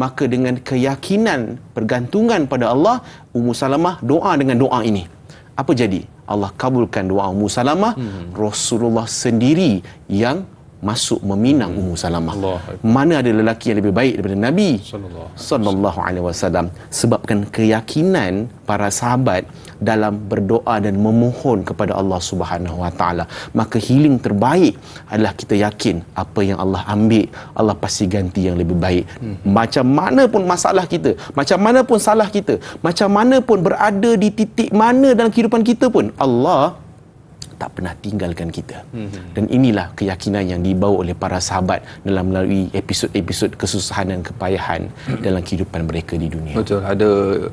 maka dengan keyakinan pergantungan pada Allah Ummu Salamah doa dengan doa ini apa jadi Allah kabulkan doa Ummu Salamah hmm. Rasulullah sendiri yang masuk meminang hmm. Ummu Salamah mana ada lelaki yang lebih baik daripada Nabi sallallahu alaihi wasallam sebabkan keyakinan para sahabat dalam berdoa dan memohon kepada Allah Subhanahu Wa Taala. Maka healing terbaik adalah kita yakin apa yang Allah ambil, Allah pasti ganti yang lebih baik. Hmm. Macam mana pun masalah kita, macam mana pun salah kita, macam mana pun berada di titik mana dalam kehidupan kita pun, Allah tak pernah tinggalkan kita. Hmm. Dan inilah keyakinan yang dibawa oleh para sahabat dalam melalui episod-episod kesusahan dan kepayahan hmm. dalam kehidupan mereka di dunia. Betul, ada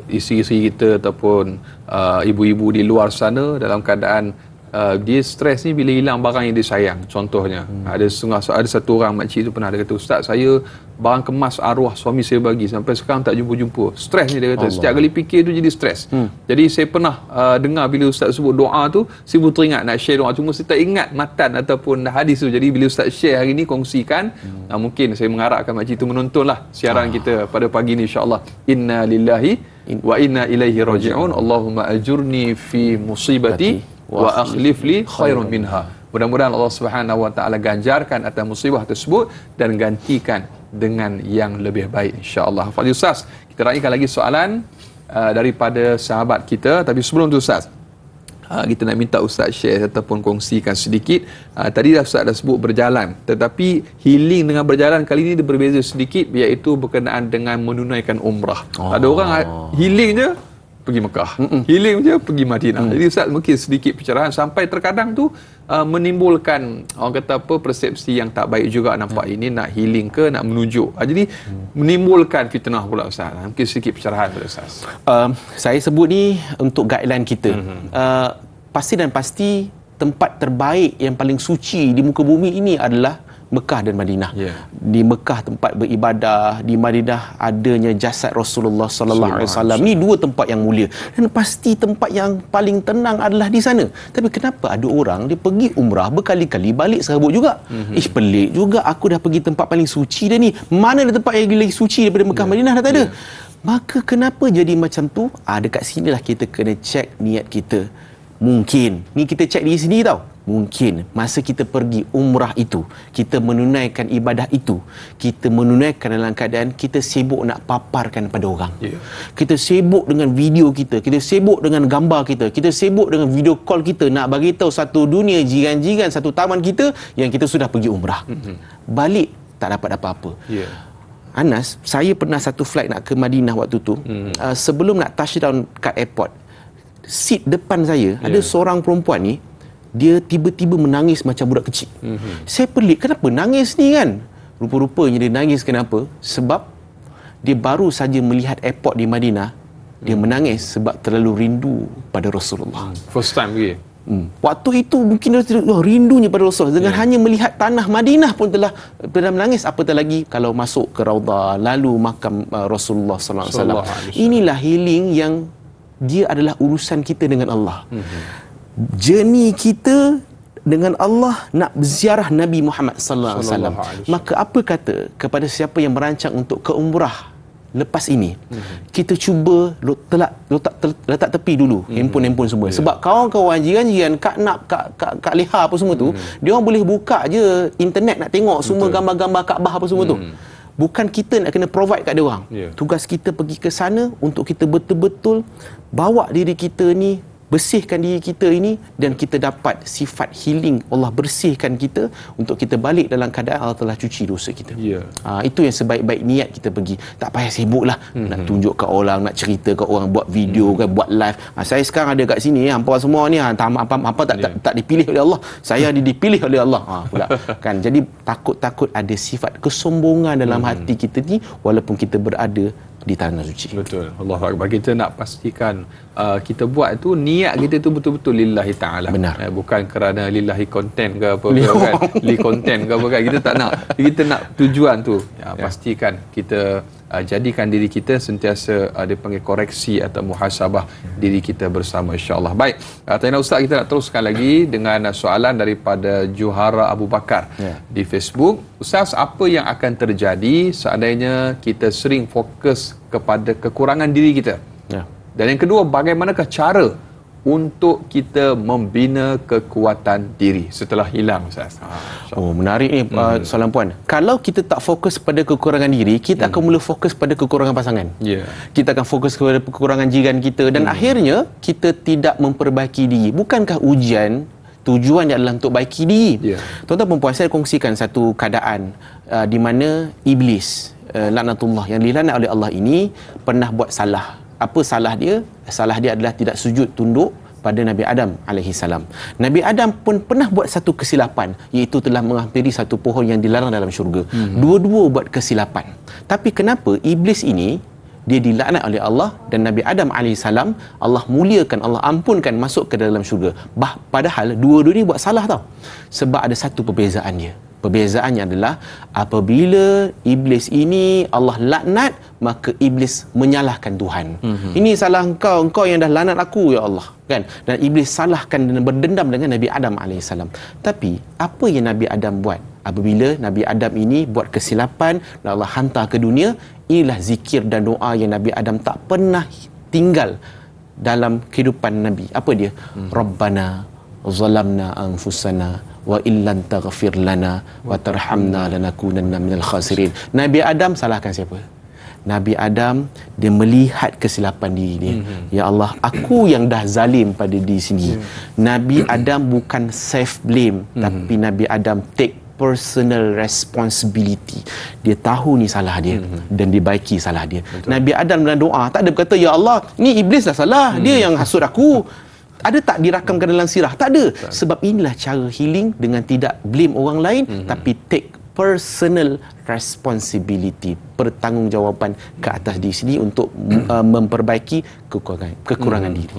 isteri-isteri kita ataupun uh, ibu-ibu di luar sana dalam keadaan uh, dia stres ni bila hilang barang yang dia sayang contohnya hmm. ada setengah ada satu orang makcik tu pernah ada kata ustaz saya barang kemas arwah suami saya bagi sampai sekarang tak jumpa-jumpa stres ni dia kata Allah. setiap kali fikir tu jadi stres hmm. jadi saya pernah uh, dengar bila ustaz sebut doa tu saya pun teringat nak share doa cuma saya tak ingat matan ataupun hadis tu jadi bila ustaz share hari ni kongsikan hmm. uh, mungkin saya mengharapkan makcik tu menonton lah siaran ah. kita pada pagi ni insyaAllah inna lillahi wa inna ilaihi raji'un Allahumma ajurni fi musibati واخلف لي khairun minha. mudah-mudahan Allah Subhanahu wa taala ganjarkan atas musibah tersebut dan gantikan dengan yang lebih baik insyaallah Fadil Ustaz kita raikan lagi soalan uh, daripada sahabat kita tapi sebelum tu Ustaz uh, kita nak minta Ustaz share ataupun kongsikan sedikit uh, tadi dah Ustaz dah sebut berjalan tetapi healing dengan berjalan kali ini dia berbeza sedikit iaitu berkenaan dengan menunaikan umrah oh. ada orang ah. healing je pergi Mekah. Mm-mm. Healing je pergi Madinah. Mm. Jadi ustaz mungkin sedikit percerahan sampai terkadang tu uh, menimbulkan orang kata apa persepsi yang tak baik juga nampak mm. ini nak healing ke nak menunjuk. Uh, ah, jadi mm. menimbulkan fitnah pula ustaz. Ah, mungkin sedikit percerahan pada ustaz. Um, saya sebut ni untuk guideline kita. Mm-hmm. Uh, pasti dan pasti tempat terbaik yang paling suci di muka bumi ini adalah Mekah dan Madinah. Yeah. Di Mekah tempat beribadah, di Madinah adanya jasad Rasulullah sallallahu alaihi wasallam. Ini dua tempat yang mulia dan pasti tempat yang paling tenang adalah di sana. Tapi kenapa ada orang dia pergi umrah berkali-kali balik serabut juga? Mm-hmm. Ish pelik juga aku dah pergi tempat paling suci dia ni. Mana ada tempat yang lagi suci daripada Mekah yeah. Madinah dah tak ada. Yeah. Maka kenapa jadi macam tu? Ah ha, dekat sinilah kita kena check niat kita. Mungkin ni kita check di sini tau mungkin masa kita pergi umrah itu kita menunaikan ibadah itu kita menunaikan dalam keadaan kita sibuk nak paparkan pada orang yeah. kita sibuk dengan video kita kita sibuk dengan gambar kita kita sibuk dengan video call kita nak bagi tahu satu dunia jiran-jiran satu taman kita yang kita sudah pergi umrah mm-hmm. balik tak dapat apa-apa yeah. Anas, saya pernah satu flight nak ke Madinah waktu tu. Hmm. Uh, sebelum nak touchdown kat airport, seat depan saya yeah. ada ya. seorang perempuan ni dia tiba-tiba menangis macam budak kecil. Mm-hmm. Saya pelik, kenapa nangis ni kan? Rupa-rupanya dia nangis kenapa? Sebab dia baru saja melihat airport di Madinah, mm-hmm. dia hmm. menangis sebab terlalu rindu pada Rasulullah. Hmm. First time ke? Hmm. Waktu itu mungkin dia terlalu oh, rindunya pada Rasulullah dengan yeah. hanya melihat tanah Madinah pun telah telah menangis apatah lagi kalau masuk ke Raudah lalu makam uh, Rasulullah sallallahu Inilah healing yang dia adalah urusan kita dengan Allah. Mm-hmm jeni kita dengan Allah nak ziarah Nabi Muhammad sallallahu alaihi wasallam. Maka apa kata kepada siapa yang merancang untuk ke umrah lepas ini? Mm-hmm. Kita cuba letak letak, letak tepi dulu mm-hmm. handphone-handphone semua. Yeah. Sebab kawan-kawan jiran-jiran Kak Nap, Kak Kak, Kak Leha apa semua tu, mm-hmm. dia orang boleh buka je internet nak tengok semua gambar-gambar Kaabah apa semua mm-hmm. tu. Mhm. Bukan kita nak kena provide kat dia orang. Yeah. Tugas kita pergi ke sana untuk kita betul-betul bawa diri kita ni bersihkan diri kita ini dan kita dapat sifat healing Allah bersihkan kita untuk kita balik dalam keadaan Allah telah cuci dosa kita yeah. ha, itu yang sebaik-baik niat kita pergi tak payah sibuk lah mm-hmm. nak tunjuk ke orang nak cerita ke orang buat video mm-hmm. kan buat live ha, saya sekarang ada kat sini hampa semua ni ha, apa, apa, apa tak, yeah. tak, tak dipilih oleh Allah saya *laughs* dipilih oleh Allah ha, pula. *laughs* kan jadi takut-takut ada sifat kesombongan dalam mm-hmm. hati kita ni walaupun kita berada di tanah suci. Betul. Allah Akbar. Kita nak pastikan uh, kita buat tu niat kita tu betul-betul lillahi taala. Benar. Eh, bukan kerana lillahi content ke apa ke kan. *laughs* Li content ke apa kan kita tak nak. Kita nak tujuan tu. Ya, ya. pastikan kita uh, jadikan diri kita sentiasa ada uh, panggil koreksi atau muhasabah ya. diri kita bersama Insyaallah Baik. Uh, tanya ustaz kita nak teruskan lagi dengan uh, soalan daripada Juhara Abu Bakar ya. di Facebook. Ustaz, apa yang akan terjadi seandainya kita sering fokus kepada kekurangan diri kita? Dan yang kedua, bagaimanakah cara untuk kita membina kekuatan diri setelah hilang Ustaz. Ha, oh menarik ni eh, hmm. soalan puan. Kalau kita tak fokus pada kekurangan diri, kita hmm. akan mula fokus pada kekurangan pasangan. Yeah. Kita akan fokus kepada kekurangan jiran kita dan hmm. akhirnya kita tidak memperbaiki diri. Bukankah ujian tujuan dia adalah untuk baiki diri? Yeah. Tuan-tuan perempuan saya kongsikan satu keadaan uh, di mana iblis uh, laknatullah yang dilaknat oleh Allah ini pernah buat salah apa salah dia? Salah dia adalah tidak sujud tunduk pada Nabi Adam alaihi salam. Nabi Adam pun pernah buat satu kesilapan iaitu telah menghampiri satu pohon yang dilarang dalam syurga. Hmm. Dua-dua buat kesilapan. Tapi kenapa iblis ini dia dilaknat oleh Allah dan Nabi Adam alaihi salam Allah muliakan Allah ampunkan masuk ke dalam syurga. Bah padahal dua-dua ni buat salah tau. Sebab ada satu perbezaan dia. Perbezaannya adalah apabila iblis ini Allah laknat maka iblis menyalahkan Tuhan. Mm-hmm. Ini salah engkau, engkau yang dah laknat aku ya Allah, kan? Dan iblis salahkan dan berdendam dengan Nabi Adam alaihissalam. Tapi apa yang Nabi Adam buat? Apabila Nabi Adam ini buat kesilapan dan Allah hantar ke dunia, inilah zikir dan doa yang Nabi Adam tak pernah tinggal dalam kehidupan Nabi. Apa dia? Mm-hmm. Rabbana zalamna anfusana wa illan taghfir lana wa tarhamna lanakunanna minal khasirin. Nabi Adam salahkan siapa? Nabi Adam dia melihat kesilapan diri dia. Mm-hmm. Ya Allah, aku yang dah zalim pada diri sini. Mm-hmm. Nabi Adam bukan self blame mm-hmm. tapi Nabi Adam take personal responsibility. Dia tahu ni salah dia mm-hmm. dan dia baiki salah dia. Betul. Nabi Adam dalam doa tak ada berkata ya Allah, ni iblis dah salah, mm-hmm. dia mhm. yang hasut aku. *laughs* ada tak dirakamkan dalam sirah? Tak ada. Sebab inilah cara healing dengan tidak blame orang lain mm-hmm. tapi take personal responsibility pertanggungjawaban ke atas diri sini untuk *clears throat* uh, memperbaiki kekurangan kekurangan hmm, diri.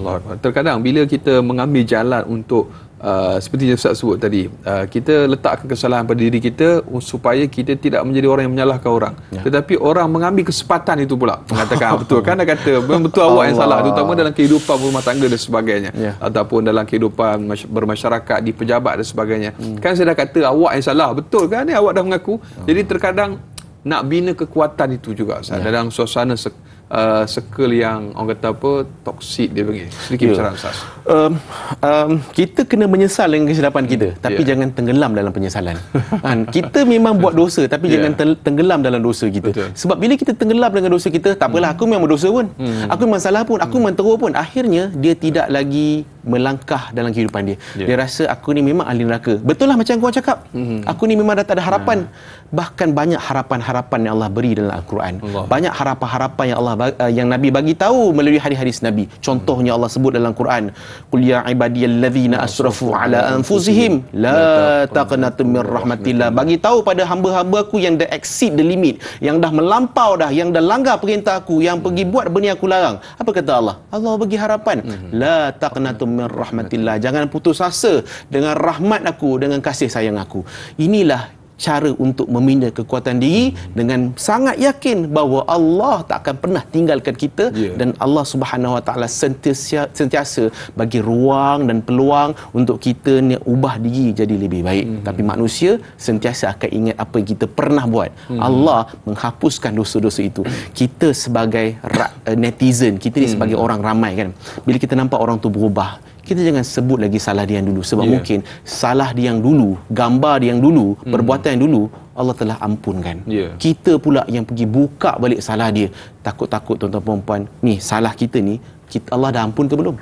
Terkadang bila kita mengambil jalan untuk Uh, seperti yang Ustaz sebut tadi uh, kita letakkan kesalahan pada diri kita supaya kita tidak menjadi orang yang menyalahkan orang ya. tetapi orang mengambil kesempatan itu pula mengatakan ah, betul kan dia kata betul awak yang salah terutama dalam kehidupan rumah tangga dan sebagainya ya. ataupun dalam kehidupan bermasyarakat di pejabat dan sebagainya hmm. kan saya dah kata awak yang salah betul kan ni awak dah mengaku hmm. jadi terkadang nak bina kekuatan itu juga ya. dalam suasana se- uh, circle yang orang kata apa toxic dia panggil sedikit yeah. bercerai Ustaz um, um, kita kena menyesal dengan kesilapan kita hmm. tapi yeah. jangan tenggelam dalam penyesalan *laughs* kan? kita memang buat dosa tapi yeah. jangan tenggelam dalam dosa kita Betul. sebab bila kita tenggelam dengan dosa kita tak apalah hmm. aku memang berdosa pun hmm. aku memang salah pun aku hmm. teruk pun akhirnya dia tidak hmm. lagi melangkah dalam kehidupan dia. Yeah. Dia rasa aku ni memang ahli neraka. Betul lah macam kau cakap. Mm-hmm. Aku ni memang dah tak ada harapan. Yeah. Bahkan banyak harapan-harapan yang Allah beri dalam Al-Quran. Banyak harapan-harapan yang Allah uh, yang Nabi bagi tahu melalui hadis-hadis Nabi. Contohnya mm-hmm. Allah sebut dalam al Quran, "Qul ya ibadiyallazina ya, asrafu ala anfusihim la taqnatum min rahmatillah." Bagi tahu pada hamba-hamba aku yang dah exceed the limit, yang dah melampau dah, yang dah langgar perintah aku, yang mm-hmm. pergi buat benda yang aku larang. Apa kata Allah? Allah bagi harapan, mm-hmm. "La taqnatum min rahmatillah. Jangan putus asa dengan rahmat aku, dengan kasih sayang aku. Inilah cara untuk membina kekuatan diri dengan sangat yakin bahawa Allah tak akan pernah tinggalkan kita yeah. dan Allah Subhanahu Wa Taala sentiasa sentiasa bagi ruang dan peluang untuk kita ni ubah diri jadi lebih baik hmm tapi manusia sentiasa akan ingat apa yang kita pernah buat hmm Allah menghapuskan dosa-dosa itu kita sebagai eh, netizen kita ni hmm sebagai orang ramai kan bila kita nampak orang tu berubah kita jangan sebut lagi salah dia yang dulu sebab yeah. mungkin salah dia yang dulu gambar dia yang dulu mm. perbuatan yang dulu Allah telah ampunkan yeah. kita pula yang pergi buka balik salah dia takut-takut tuan-tuan puan ni salah kita ni kita, Allah dah ampun ke belum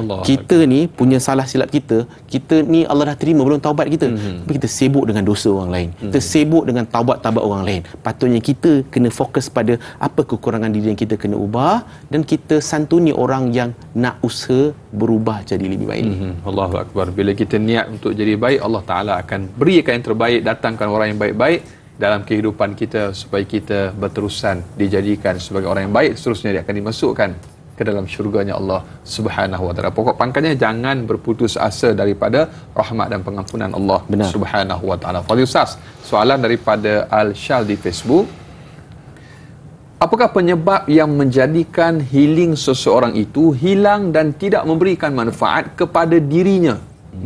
Allah kita Allah. ni punya salah silap kita kita ni Allah dah terima belum taubat kita mm-hmm. tapi kita sibuk dengan dosa orang lain mm-hmm. kita hmm. sibuk dengan taubat-taubat orang lain patutnya kita kena fokus pada apa kekurangan diri yang kita kena ubah dan kita santuni orang yang nak usaha berubah jadi lebih baik mm-hmm. Allahu Akbar bila kita niat untuk jadi baik Allah Ta'ala akan berikan yang terbaik datangkan orang yang baik-baik dalam kehidupan kita supaya kita berterusan dijadikan sebagai orang yang baik seterusnya dia akan dimasukkan ke dalam syurganya Allah Subhanahu wa taala. Pokok pangkalnya jangan berputus asa daripada rahmat dan pengampunan Allah Benar. Subhanahu wa taala. Fadil Ustaz, soalan daripada Al Shal di Facebook. Apakah penyebab yang menjadikan healing seseorang itu hilang dan tidak memberikan manfaat kepada dirinya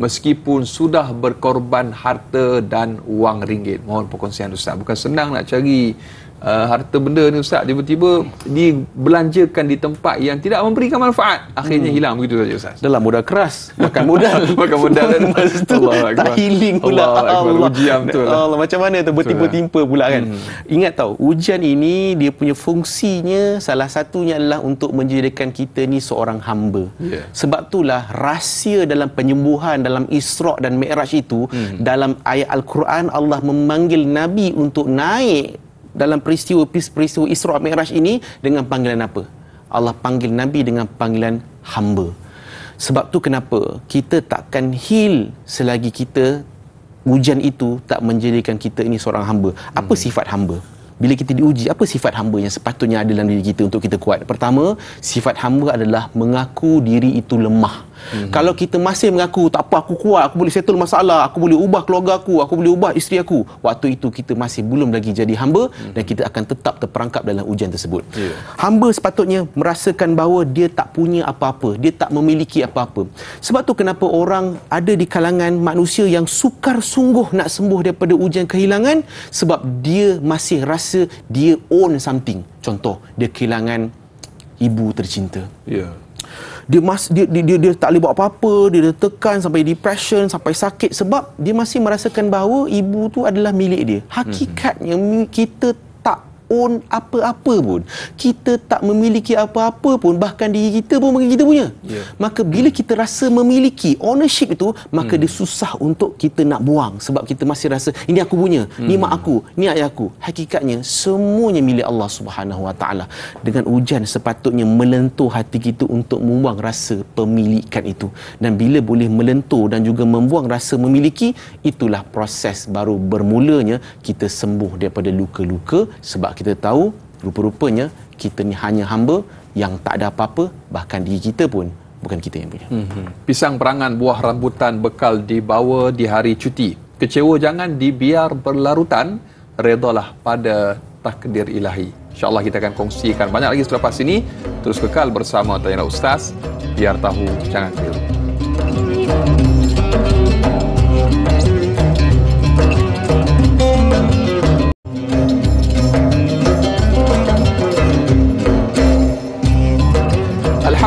meskipun sudah berkorban harta dan wang ringgit? Mohon perkongsian Ustaz. Bukan senang nak cari uh, harta benda ni ustaz tiba-tiba dibelanjakan di tempat yang tidak memberikan manfaat akhirnya hmm. hilang begitu saja ustaz dalam modal keras makan modal *laughs* makan modal dan *laughs* lepas tu Allah tak healing pula Allah, Allah. Allah. ujian betul lah. Allah macam mana tu bertimpa-timpa lah. pula kan hmm. ingat tau ujian ini dia punya fungsinya salah satunya adalah untuk menjadikan kita ni seorang hamba yeah. sebab itulah rahsia dalam penyembuhan dalam Isra' dan Mi'raj itu hmm. dalam ayat Al-Quran Allah memanggil Nabi untuk naik dalam peristiwa peristiwa Isra Mi'raj ini dengan panggilan apa? Allah panggil Nabi dengan panggilan hamba. Sebab tu kenapa kita takkan heal selagi kita hujan itu tak menjadikan kita ini seorang hamba. Apa hmm. sifat hamba? Bila kita diuji, apa sifat hamba yang sepatutnya ada dalam diri kita untuk kita kuat? Pertama, sifat hamba adalah mengaku diri itu lemah hmm Kalau kita masih mengaku tak apa aku kuat, aku boleh settle masalah, aku boleh ubah keluarga aku, aku boleh ubah isteri aku. Waktu itu kita masih belum lagi jadi hamba hmm dan kita akan tetap terperangkap dalam ujian tersebut. Yeah. Hamba sepatutnya merasakan bahawa dia tak punya apa-apa, dia tak memiliki apa-apa. Sebab tu kenapa orang ada di kalangan manusia yang sukar sungguh nak sembuh daripada ujian kehilangan sebab dia masih rasa dia own something. Contoh, dia kehilangan ibu tercinta. Ya. Yeah dia, mas, dia, dia, dia, dia tak boleh buat apa-apa, dia tertekan sampai depression, sampai sakit sebab dia masih merasakan bahawa ibu tu adalah milik dia. Hmm. Hakikatnya kita own apa-apa pun kita tak memiliki apa-apa pun bahkan diri kita pun bagi kita punya yeah. maka bila kita rasa memiliki ownership itu maka hmm. dia susah untuk kita nak buang sebab kita masih rasa ini aku punya hmm. ni mak aku ni ayah aku hakikatnya semuanya milik Allah Subhanahu Wa Taala dengan hujan sepatutnya melentur hati kita untuk membuang rasa pemilikan itu dan bila boleh melentur dan juga membuang rasa memiliki itulah proses baru bermulanya kita sembuh daripada luka-luka sebab kita tahu rupa-rupanya kita ni hanya hamba yang tak ada apa-apa bahkan diri kita pun bukan kita yang punya. Mm-hmm. Pisang perangan buah rambutan bekal dibawa di hari cuti. Kecewa jangan dibiar berlarutan, redalah pada takdir ilahi. InsyaAllah kita akan kongsikan banyak lagi selepas ini. Terus kekal bersama Tanya Ustaz, biar tahu jangan keliru.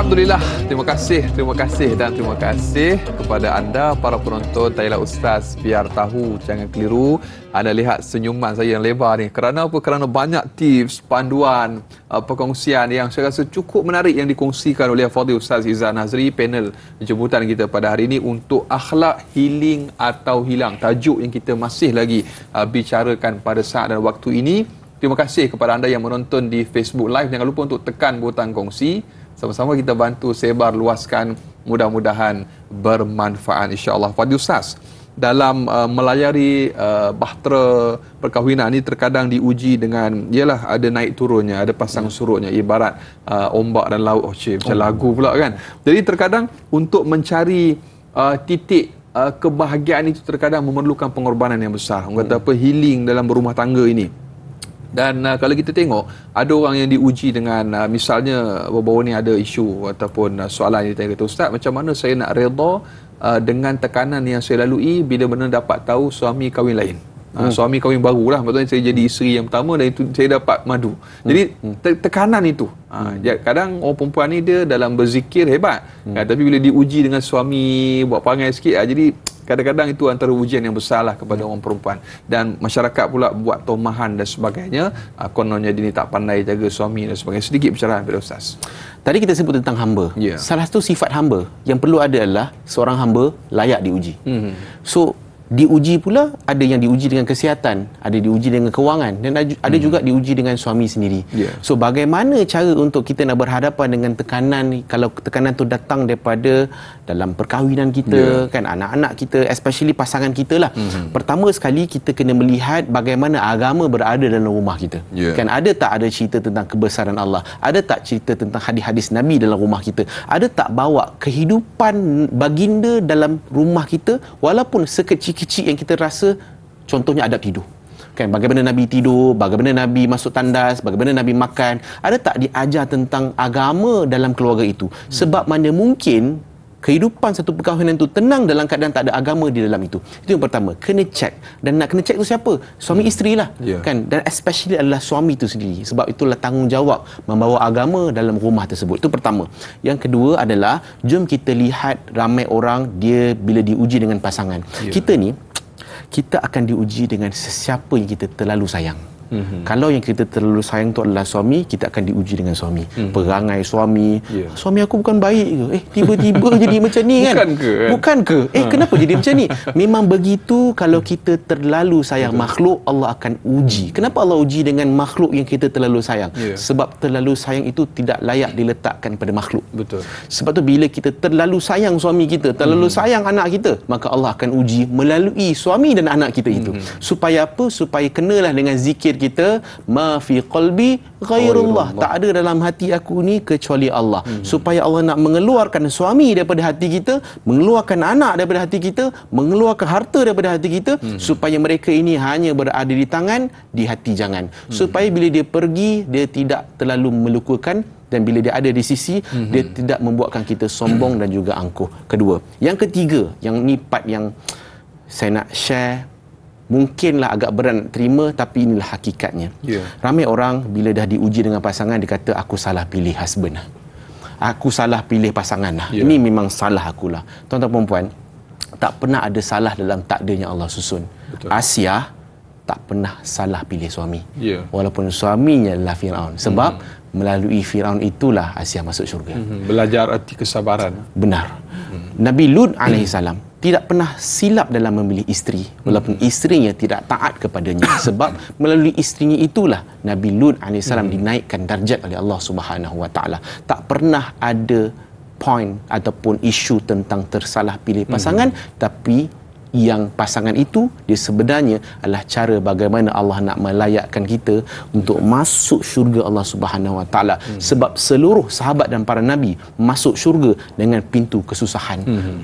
Alhamdulillah, terima kasih, terima kasih dan terima kasih kepada anda para penonton Taila Ustaz biar tahu jangan keliru. Anda lihat senyuman saya yang lebar ni. Kerana apa? Kerana banyak tips, panduan, uh, perkongsian yang saya rasa cukup menarik yang dikongsikan oleh Fadil Ustaz Izzah Nazri panel jemputan kita pada hari ini untuk akhlak healing atau hilang. Tajuk yang kita masih lagi uh, bicarakan pada saat dan waktu ini. Terima kasih kepada anda yang menonton di Facebook Live. Jangan lupa untuk tekan butang kongsi sama-sama kita bantu sebar luaskan mudah-mudahan bermanfaat insyaallah Fadil Ustaz dalam uh, melayari uh, bahtera perkahwinan ini terkadang diuji dengan ialah ada naik turunnya ada pasang hmm. surutnya ibarat uh, ombak dan laut oh, cik, macam oh. lagu pula kan jadi terkadang untuk mencari uh, titik uh, kebahagiaan itu terkadang memerlukan pengorbanan yang besar orang hmm. apa healing dalam berumah tangga ini dan uh, kalau kita tengok ada orang yang diuji dengan uh, misalnya bawa ni ada isu ataupun uh, soalan yang ditanya kata ustaz macam mana saya nak redha uh, dengan tekanan yang saya lalui bila benda dapat tahu suami kahwin lain. Uh, hmm. Uh, suami kahwin barulah maksudnya saya jadi isteri yang pertama dan itu saya dapat madu. Hmm. Jadi hmm. te- tekanan itu. Uh, kadang orang perempuan ni dia dalam berzikir hebat. Hmm. Uh, tapi bila diuji dengan suami buat perangai sikit uh, jadi kadang-kadang itu antara ujian yang besarlah kepada orang perempuan dan masyarakat pula buat tomahan dan sebagainya uh, kononnya dia ni tak pandai jaga suami dan sebagainya sedikit bercerahan pada ustaz tadi kita sebut tentang hamba yeah. salah satu sifat hamba yang perlu ada adalah seorang hamba layak diuji hmm so diuji pula ada yang diuji dengan kesihatan ada diuji dengan kewangan dan ada hmm. juga diuji dengan suami sendiri yeah. so bagaimana cara untuk kita nak berhadapan dengan tekanan kalau tekanan tu datang daripada dalam perkahwinan kita yeah. kan anak-anak kita especially pasangan kita lah hmm. pertama sekali kita kena melihat bagaimana agama berada dalam rumah kita yeah. kan ada tak ada cerita tentang kebesaran Allah ada tak cerita tentang hadis-hadis Nabi dalam rumah kita ada tak bawa kehidupan baginda dalam rumah kita walaupun sekecil kecil-kecil yang kita rasa contohnya adab tidur kan bagaimana nabi tidur bagaimana nabi masuk tandas bagaimana nabi makan ada tak diajar tentang agama dalam keluarga itu sebab mana mungkin kehidupan satu perkahwinan itu tenang dalam keadaan tak ada agama di dalam itu. Itu yang pertama, kena check. Dan nak kena check tu siapa? Suami hmm. isteri lah. Yeah. Kan? Dan especially adalah suami itu sendiri. Sebab itulah tanggungjawab membawa agama dalam rumah tersebut. Itu pertama. Yang kedua adalah, jom kita lihat ramai orang dia bila diuji dengan pasangan. Yeah. Kita ni, kita akan diuji dengan sesiapa yang kita terlalu sayang hmm Kalau yang kita terlalu sayang tu adalah suami, kita akan diuji dengan suami. Mm-hmm. Perangai suami. Yeah. Suami aku bukan baik ke? Eh, tiba-tiba *laughs* jadi macam ni kan? Eh? Bukan ke? Eh, ha. kenapa jadi macam ni? *laughs* Memang begitu kalau kita terlalu sayang Betul. makhluk, Allah akan uji. Hmm. Kenapa Allah uji dengan makhluk yang kita terlalu sayang? Yeah. Sebab terlalu sayang itu tidak layak diletakkan pada makhluk. Betul. Sebab tu bila kita terlalu sayang suami kita, terlalu hmm sayang anak kita, maka Allah akan uji melalui suami dan anak kita itu. hmm Supaya apa? Supaya kenalah dengan zikir kita ma fi qalbi ghairullah tak ada dalam hati aku ni kecuali Allah hmm. supaya Allah nak mengeluarkan suami daripada hati kita mengeluarkan anak daripada hati kita mengeluarkan harta daripada hati kita hmm. supaya mereka ini hanya berada di tangan di hati jangan hmm. supaya bila dia pergi dia tidak terlalu melukakan dan bila dia ada di sisi hmm. dia tidak membuatkan kita sombong dan juga angkuh kedua yang ketiga yang nipat yang saya nak share mungkinlah agak berat nak terima tapi inilah hakikatnya yeah. ramai orang bila dah diuji dengan pasangan dia kata aku salah pilih husband lah aku salah pilih pasangan lah yeah. ini memang salah akulah tuan-tuan perempuan tak pernah ada salah dalam takdirnya Allah susun Betul. Asia tak pernah salah pilih suami yeah. walaupun suaminya adalah Fir'aun sebab mm. melalui Fir'aun itulah Asia masuk syurga mm-hmm. belajar arti kesabaran benar mm. Nabi Lut alaihissalam mm tidak pernah silap dalam memilih isteri walaupun hmm. isterinya tidak taat kepadanya *coughs* sebab melalui isterinya itulah Nabi Lut AS hmm. dinaikkan darjat oleh Allah Subhanahu Wa Taala tak pernah ada point ataupun isu tentang tersalah pilih hmm. pasangan hmm. tapi yang pasangan itu dia sebenarnya adalah cara bagaimana Allah nak melayakkan kita untuk masuk syurga Allah Subhanahu Wa Taala hmm. sebab seluruh sahabat dan para nabi masuk syurga dengan pintu kesusahan hmm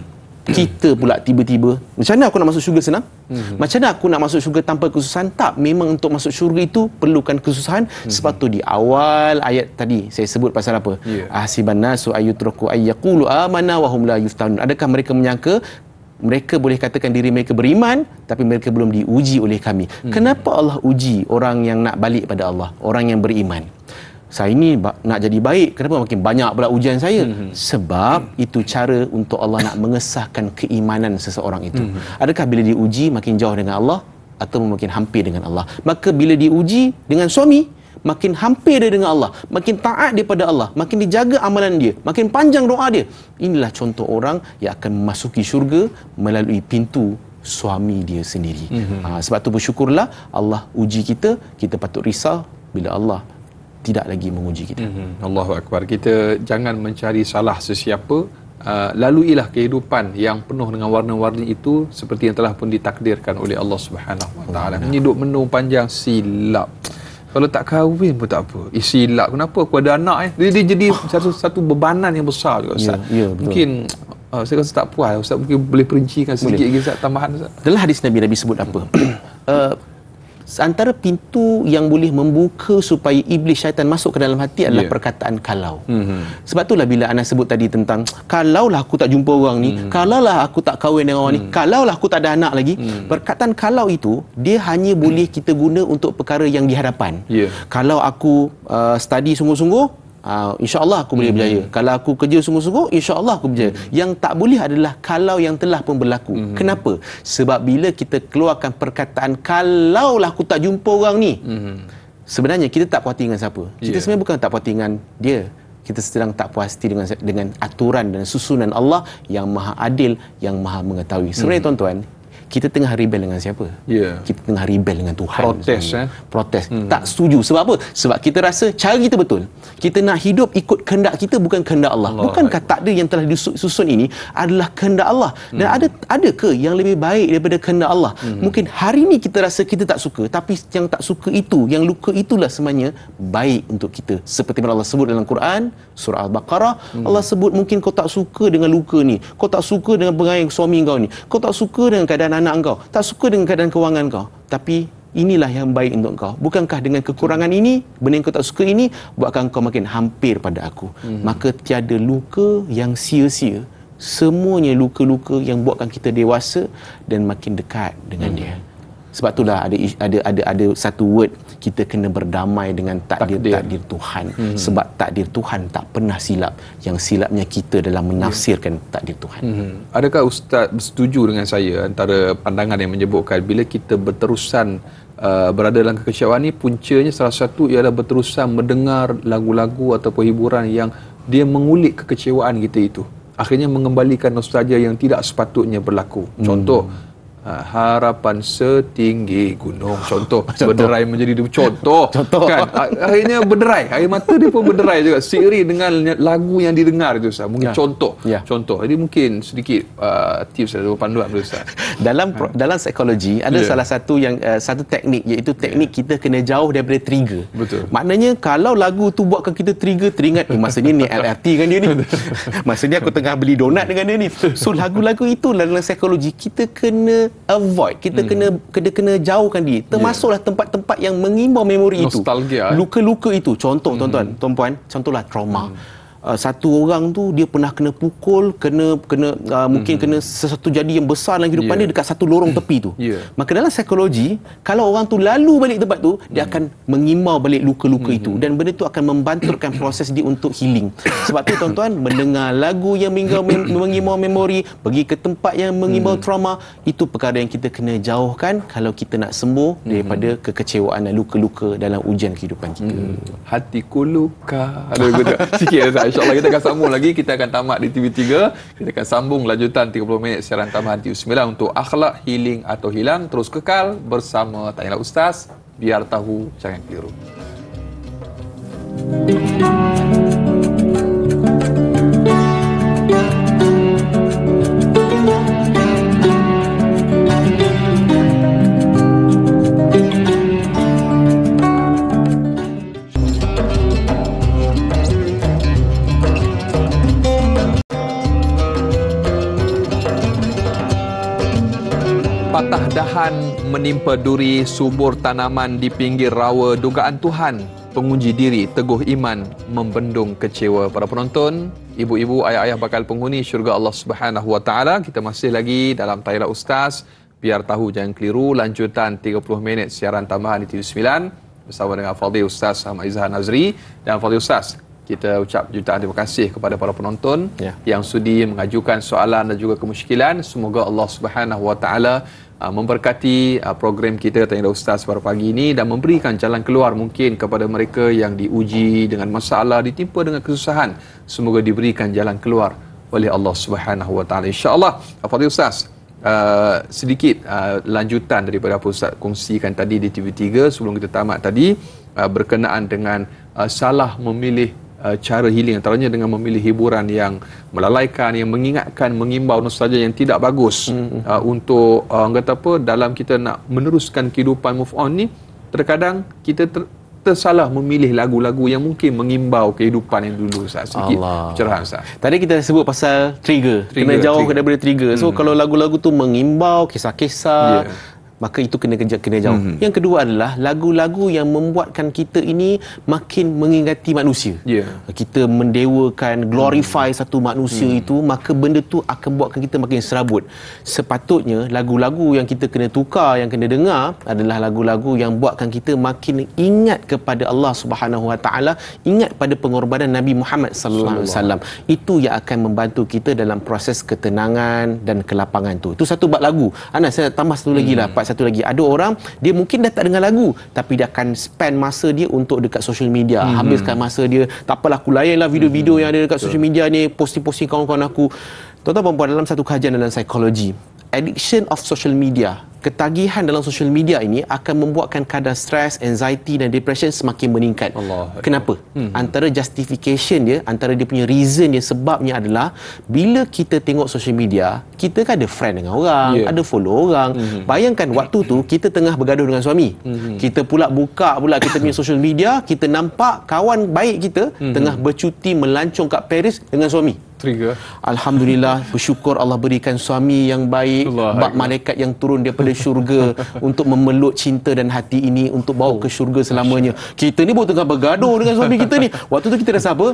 kita pula tiba-tiba macam mana aku nak masuk syurga senang hmm. macam mana aku nak masuk syurga tanpa kesusahan tak memang untuk masuk syurga itu perlukan kesusahan hmm. sebab tu di awal ayat tadi saya sebut pasal apa ya. ahsiban nasu roku ayyakulu amana wa hum la yuftanun adakah mereka menyangka mereka boleh katakan diri mereka beriman tapi mereka belum diuji oleh kami hmm. kenapa Allah uji orang yang nak balik pada Allah orang yang beriman saya ni nak jadi baik kenapa makin banyak pula ujian saya mhm. sebab itu cara untuk Allah nak mengesahkan keimanan seseorang itu mhm. adakah bila diuji makin jauh dengan Allah atau makin hampir dengan Allah maka bila diuji dengan suami makin hampir dia dengan Allah makin taat dia pada Allah makin dijaga amalan dia makin panjang doa dia inilah contoh orang yang akan memasuki syurga melalui pintu suami dia sendiri mm-hmm. ha, sebab tu bersyukurlah Allah uji kita kita patut risau bila Allah tidak lagi menguji kita. Mm-hmm. Allahu akbar. Kita jangan mencari salah sesiapa. Uh, laluilah kehidupan yang penuh dengan warna-warni itu seperti yang telah pun ditakdirkan oleh Allah Subhanahu Wa Taala. Ya. Ini duk panjang silap. Kalau tak kahwin pun tak apa. Eh, silap. Kenapa Kau ada anak eh? Jadi dia jadi ah. satu satu bebanan yang besar juga Ustaz. Yeah, yeah, ya, Mungkin uh, saya rasa tak puas Ustaz mungkin boleh perincikan sedikit lagi Ustaz tambahan Ustaz. Dalam hadis Nabi Nabi sebut apa? *clears throat* uh, antara pintu yang boleh membuka supaya iblis syaitan masuk ke dalam hati adalah yeah. perkataan kalau. Mm-hmm. Sebab itulah bila Anas sebut tadi tentang kalaulah aku tak jumpa orang ni, mm-hmm. kalaulah aku tak kahwin dengan orang mm-hmm. ni, mhm. kalaulah aku tak ada anak lagi, mm-hmm. perkataan kalau itu dia hanya boleh mm-hmm. kita guna untuk perkara yang di hadapan. Yeah. Kalau aku uh, study sungguh-sungguh, uh, insyaallah aku boleh hmm. berjaya mm-hmm. kalau aku kerja sungguh-sungguh insyaallah aku berjaya mm-hmm. yang tak boleh adalah kalau yang telah pun berlaku mm-hmm. kenapa sebab bila kita keluarkan perkataan kalaulah aku tak jumpa orang ni mm-hmm. sebenarnya kita tak puas dengan siapa kita ya. sebenarnya bukan tak puas dengan dia kita sedang tak puas hati dengan dengan aturan dan susunan Allah yang Maha Adil yang Maha mengetahui sebenarnya mm-hmm. tuan-tuan kita tengah rebel dengan siapa? Yeah. Kita tengah rebel dengan Tuhan. Protes eh? Protes. Hmm. Tak setuju. Sebab apa? Sebab kita rasa cara kita betul. Kita nak hidup ikut kehendak kita bukan kehendak Allah. Allah. Bukankah takdir yang telah disusun ini adalah kehendak Allah? Dan hmm. ada adakah yang lebih baik daripada kehendak Allah? Hmm. Mungkin hari ni kita rasa kita tak suka. Tapi yang tak suka itu, yang luka itulah sebenarnya baik untuk kita. Seperti mana Allah sebut dalam Quran, surah Al-Baqarah. Hmm. Allah sebut mungkin kau tak suka dengan luka ni. Kau tak suka dengan pengayang suami kau ni. Kau tak suka dengan keadaan anak anak-anak tak suka dengan keadaan kewangan kau, tapi inilah yang baik untuk kau. Bukankah dengan kekurangan ini, benda yang kau tak suka ini, buatkan kau makin hampir pada aku. Hmm. Maka tiada luka yang sia-sia. Semuanya luka-luka yang buatkan kita dewasa dan makin dekat dengan hmm. dia sebab itulah ada ada ada ada satu word kita kena berdamai dengan takdir takdir, takdir Tuhan hmm. sebab takdir Tuhan tak pernah silap yang silapnya kita dalam ya. menafsirkan hmm. takdir Tuhan. Hmm. Adakah ustaz bersetuju dengan saya antara pandangan yang menyebutkan bila kita berterusan uh, berada dalam kekecewaan ini puncanya salah satu ialah berterusan mendengar lagu-lagu ataupun hiburan yang dia mengulik kekecewaan kita itu akhirnya mengembalikan nostalgia yang tidak sepatutnya berlaku. Hmm. Contoh hmm. Ha, harapan setinggi gunung *laughs* contoh, contoh. berderai menjadi contoh, *laughs* contoh. kan akhirnya benderai air mata dia pun benderai juga seiri dengan lagu yang didengar itu Ustaz mungkin ya. contoh ya. contoh jadi mungkin sedikit uh, tips atau panduan boleh Ustaz *laughs* dalam pro, ha. dalam psikologi ada yeah. salah satu yang uh, satu teknik iaitu teknik yeah. kita kena jauh daripada trigger betul maknanya kalau lagu tu buatkan kita trigger teringat eh, masa ni ni LRT kan dia ni masa ni aku tengah beli donat dengan dia ni so lagu-lagu itu dalam psikologi kita kena avoid kita hmm. kena kena kena jauhkan diri ya. termasuklah yeah. tempat-tempat yang mengimbau memori itu eh. luka-luka itu contoh hmm. tuan-tuan tuan-puan contohlah trauma hmm. Ah, satu orang tu dia pernah kena pukul kena kena uh, mungkin mm-hmm. kena sesuatu jadi yang besar dalam kehidupan yeah. dia dekat satu lorong hmm. tepi tu yeah. maka dalam psikologi kalau orang tu lalu balik tempat tu mm-hmm. dia hmm. akan mengimau balik luka-luka mm-hmm. itu hmm. dan benda tu akan membanturkan *coughs* proses dia untuk healing sebab tu tuan-tuan mendengar lagu yang mengimau memori pergi ke tempat yang mengimau mm-hmm. trauma itu perkara yang kita kena jauhkan kalau kita nak sembuh mm-hmm. daripada kekecewaan dan luka-luka dalam ujian kehidupan kita mm-hmm. hatiku luka sikit saya InsyaAllah kita akan sambung lagi. Kita akan tamat di TV3. Kita akan sambung lanjutan 30 minit siaran tambahan TV9 untuk akhlak, healing atau hilang. Terus kekal bersama Tanyalah Ustaz. Biar tahu jangan keliru. Thank you. Patah dahan menimpa duri subur tanaman di pinggir rawa dugaan Tuhan penguji diri teguh iman membendung kecewa para penonton ibu-ibu ayah-ayah bakal penghuni syurga Allah Subhanahu Wa Taala kita masih lagi dalam tayla ustaz biar tahu jangan keliru lanjutan 30 minit siaran tambahan di TV9 bersama dengan Fadli Ustaz Ahmad Izhan Nazri dan Fadli Ustaz kita ucap jutaan terima kasih kepada para penonton ya. yang sudi mengajukan soalan dan juga kemusykilan semoga Allah Subhanahu Wa Taala uh, memberkati uh, program kita tanya dah ustaz pada pagi ini dan memberikan jalan keluar mungkin kepada mereka yang diuji dengan masalah ditimpa dengan kesusahan semoga diberikan jalan keluar oleh Allah Subhanahu Wa Taala insyaallah apabila ustaz Uh, sedikit uh, lanjutan daripada apa Ustaz kongsikan tadi di TV3 sebelum kita tamat tadi uh, berkenaan dengan uh, salah memilih uh, cara healing antaranya dengan memilih hiburan yang melalaikan yang mengingatkan mengimbau nostalgia yang tidak bagus hmm. uh, untuk uh, kata apa dalam kita nak meneruskan kehidupan move on ni terkadang kita ter- tersalah memilih lagu-lagu yang mungkin mengimbau kehidupan yang dulu Ustaz sikit Allah. cerahan Ustaz tadi kita sebut pasal trigger, trigger kena jauh trigger. daripada trigger so hmm. kalau lagu-lagu tu mengimbau kisah-kisah yeah maka itu kena kerja kena jauh. Mm-hmm. Yang kedua adalah lagu-lagu yang membuatkan kita ini makin mengingati manusia. Yeah. Kita mendewakan, glorify mm. satu manusia mm. itu, maka benda tu akan buatkan kita makin serabut. Sepatutnya lagu-lagu yang kita kena tukar, yang kena dengar adalah lagu-lagu yang buatkan kita makin ingat kepada Allah Subhanahu Wa Taala, ingat pada pengorbanan Nabi Muhammad Sallallahu Alaihi Wasallam. Itu yang akan membantu kita dalam proses ketenangan dan kelapangan tu. Itu satu bab lagu. Anas saya nak tambah satu lagi mm. lah. Hmm satu lagi ada orang dia mungkin dah tak dengar lagu tapi dia akan spend masa dia untuk dekat social media hmm. habiskan masa dia tak apalah aku layanlah video-video hmm. yang ada dekat social media ni posting-posting kawan-kawan aku tuan-tuan perempuan dalam satu kajian dalam psikologi addiction of social media ketagihan dalam social media ini akan membuatkan kadar stres, anxiety dan depression semakin meningkat. Allah. Kenapa? Hmm. Antara justification dia, antara dia punya reason dia sebabnya adalah bila kita tengok social media, kita kan ada friend dengan orang, yeah. ada follow orang. Hmm. Bayangkan waktu tu kita tengah bergaduh dengan suami. Hmm. Kita pula buka pula kita punya *coughs* social media, kita nampak kawan baik kita hmm. tengah bercuti melancong kat Paris dengan suami. Trigger. Alhamdulillah bersyukur Allah berikan suami yang baik, bak malaikat yang turun daripada syurga *laughs* untuk memeluk cinta dan hati ini untuk bawa oh, ke syurga selamanya. Masya. Kita ni pun tengah bergaduh dengan suami kita ni. *laughs* Waktu tu kita rasa apa?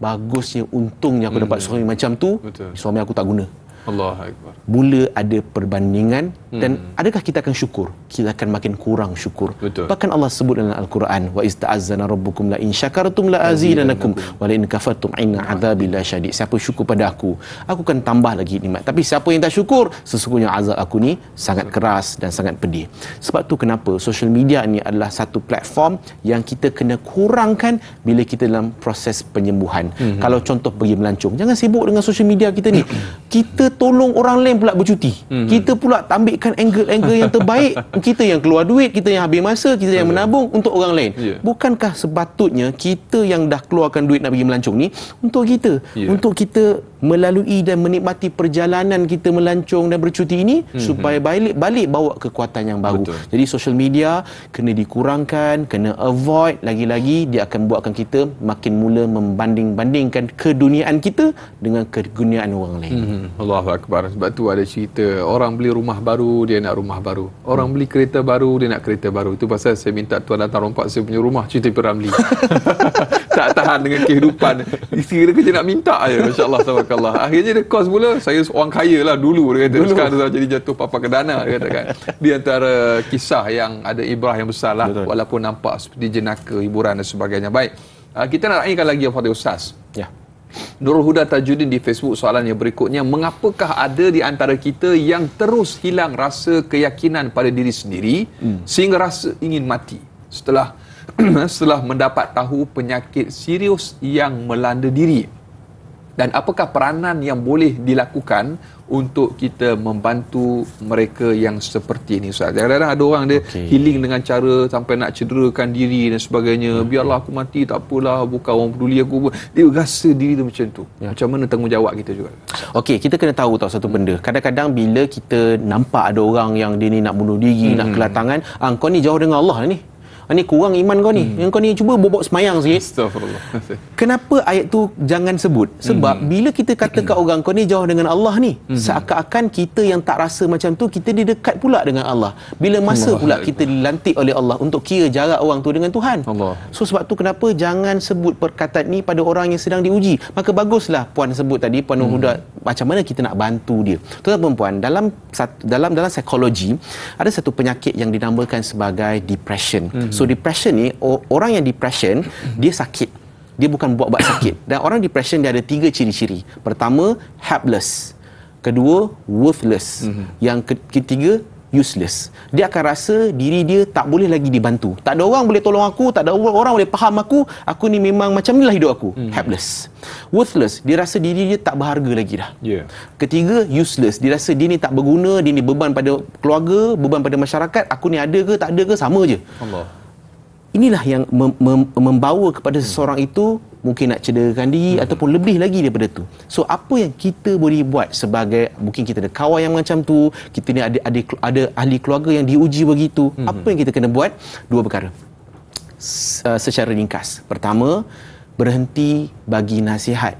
Bagusnya untungnya aku hmm. dapat suami macam tu. Betul. Suami aku tak guna. Allahuakbar. Mula ada perbandingan dan hmm. adakah kita akan syukur kita akan makin kurang syukur Betul. bahkan Allah sebut dalam al-Quran wa ista'azzana rabbukum la in syakartum la azidannakum wa la in kafartum inna adhabi la syadid siapa syukur pada aku aku akan tambah lagi nikmat tapi siapa yang tak syukur sesungguhnya azab aku ni sangat keras dan sangat pedih sebab tu kenapa social media ni adalah satu platform yang kita kena kurangkan bila kita dalam proses penyembuhan hmm. kalau contoh pergi melancong jangan sibuk dengan social media kita ni kita tolong orang lain pula bercuti hmm. kita pula tak ambil memberikan angle-angle yang terbaik *laughs* kita yang keluar duit kita yang habis masa kita yang menabung untuk orang lain ya. bukankah sepatutnya kita yang dah keluarkan duit nak pergi melancong ni untuk kita ya. untuk kita melalui dan menikmati perjalanan kita melancong dan bercuti ini mm-hmm. supaya balik balik bawa kekuatan yang baru. Betul. Jadi social media kena dikurangkan, kena avoid lagi-lagi dia akan buatkan kita makin mula membanding-bandingkan keduniaan kita dengan keduniaan orang lain. Mm-hmm. Allahu akbar. Sebab tu ada cerita orang beli rumah baru dia nak rumah baru. Orang mm. beli kereta baru dia nak kereta baru. Itu pasal saya minta tuan datang rompak saya punya rumah cerita Piramli. *laughs* tak tahan dengan kehidupan. Isteri dia kerja nak minta aje masya-Allah tabarak barakallah. Akhirnya dia kos pula. Saya orang kaya lah dulu. Dia kata. Dulu. Sekarang dah jadi jatuh papa ke dana. Dia kata kan. Di antara kisah yang ada ibrah yang besar lah. Betul. Walaupun nampak seperti jenaka, hiburan dan sebagainya. Baik. Uh, kita nak raihkan lagi Fadil Ustaz. Ya. Nurul Huda Tajuddin di Facebook soalan yang berikutnya. Mengapakah ada di antara kita yang terus hilang rasa keyakinan pada diri sendiri hmm. sehingga rasa ingin mati setelah *clears throat* setelah mendapat tahu penyakit serius yang melanda diri dan apakah peranan yang boleh dilakukan untuk kita membantu mereka yang seperti ini Ustaz. Kadang-kadang ada orang dia okay. healing dengan cara sampai nak cederakan diri dan sebagainya. Okay. Biarlah aku mati tak apalah, bukan orang peduli aku pun. Dia rasa diri tu macam tu. Yeah. Macam mana tanggungjawab kita juga? Okey, kita kena tahu tau satu benda. Kadang-kadang bila kita nampak ada orang yang dia ni nak bunuh diri, hmm. nak kelatangan, ah, kau ni jauh dengan Allah lah ni. Kau ah, ni kurang iman kau ni. Hmm. Yang kau ni cuba bobok semayang sikit. Astagfirullah. Kenapa ayat tu jangan sebut? Sebab hmm. bila kita kata kat orang kau ni jauh dengan Allah ni, hmm. seakan-akan kita yang tak rasa macam tu kita di dekat pula dengan Allah. Bila masa Allah. pula kita dilantik oleh Allah untuk kira jarak orang tu dengan Tuhan. Allah. So sebab tu kenapa jangan sebut perkataan ni pada orang yang sedang diuji. Maka baguslah puan sebut tadi puan hmm. Huda macam mana kita nak bantu dia. Tuan Puan dalam dalam dalam psikologi ada satu penyakit yang dinamakan sebagai depression. Hmm. So, So depression ni orang yang depression dia sakit. Dia bukan buat-buat sakit. Dan orang depression dia ada tiga ciri-ciri. Pertama helpless. Kedua worthless. Mm-hmm. Yang ketiga useless. Dia akan rasa diri dia tak boleh lagi dibantu. Tak ada orang boleh tolong aku, tak ada orang boleh faham aku. Aku ni memang macam ni lah hidup aku. Hmm. Helpless. Worthless, dia rasa diri dia tak berharga lagi dah. Yeah. Ketiga, useless. Dia rasa dia ni tak berguna, dia ni beban pada keluarga, beban pada masyarakat. Aku ni ada ke tak ada ke sama je. Allah inilah yang mem- mem- membawa kepada seseorang itu mungkin nak cederakan diri hmm. ataupun lebih lagi daripada tu. So apa yang kita boleh buat sebagai mungkin kita ada kawan yang macam tu, kita ni ada ada ada ahli keluarga yang diuji begitu, hmm. apa yang kita kena buat? Dua perkara. S- uh, secara ringkas. Pertama, berhenti bagi nasihat.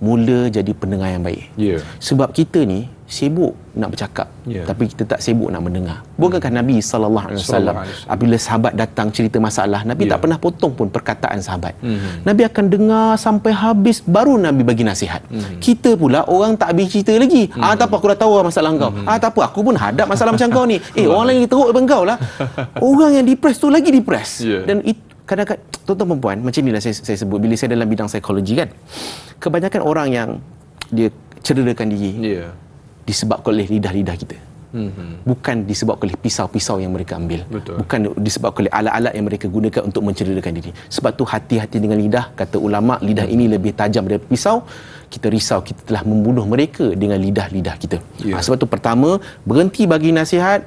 Mula jadi pendengar yang baik. Yeah. Sebab kita ni sibuk nak bercakap yeah. tapi kita tak sibuk nak mendengar. Bukankah hmm. Nabi sallallahu alaihi wasallam apabila sahabat datang cerita masalah Nabi yeah. tak pernah potong pun perkataan sahabat. Hmm. Nabi akan dengar sampai habis baru Nabi bagi nasihat. Hmm. Kita pula orang tak habis cerita lagi. Hmm. Ah mhm. tak apa aku dah tahu lah masalah kau. Hmm. Ah tak apa aku pun hadap masalah macam kau ni. *laughs* Eh orang lain teruk daripada kau lah. *laughs* orang yang depres tu lagi depres. Yeah. Dan itu kadang-kadang *tsk* tuan-tuan perempuan macam inilah saya, saya sebut bila saya dalam bidang psikologi kan. Kebanyakan orang yang dia cederakan diri. Yeah disebabkan oleh lidah-lidah kita. Mm-hmm. Bukan disebabkan oleh pisau-pisau yang mereka ambil. Betul. Bukan disebabkan oleh alat-alat yang mereka gunakan untuk mencederakan diri. Sebab tu hati-hati dengan lidah, kata ulama, lidah mm-hmm. ini lebih tajam daripada pisau. Kita risau kita telah membunuh mereka dengan lidah-lidah kita. Yeah. Ha, sebab tu pertama, berhenti bagi nasihat,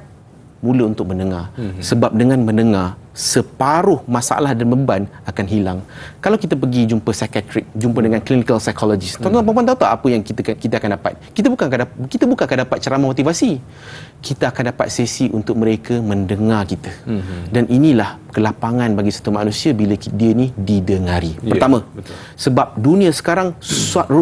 mula untuk mendengar. Mm-hmm. Sebab dengan mendengar, separuh masalah dan beban akan hilang. Kalau kita pergi jumpa psychiatric, jumpa dengan clinical psychologist. Tuan-tuan hmm. puan tahu tak apa yang kita kita akan dapat? Kita bukan akan dapat, kita bukan akan dapat ceramah motivasi. Kita akan dapat sesi untuk mereka mendengar kita. Hmm. Dan inilah kelapangan bagi satu manusia bila dia ni didengari. Ya, pertama, betul. sebab dunia sekarang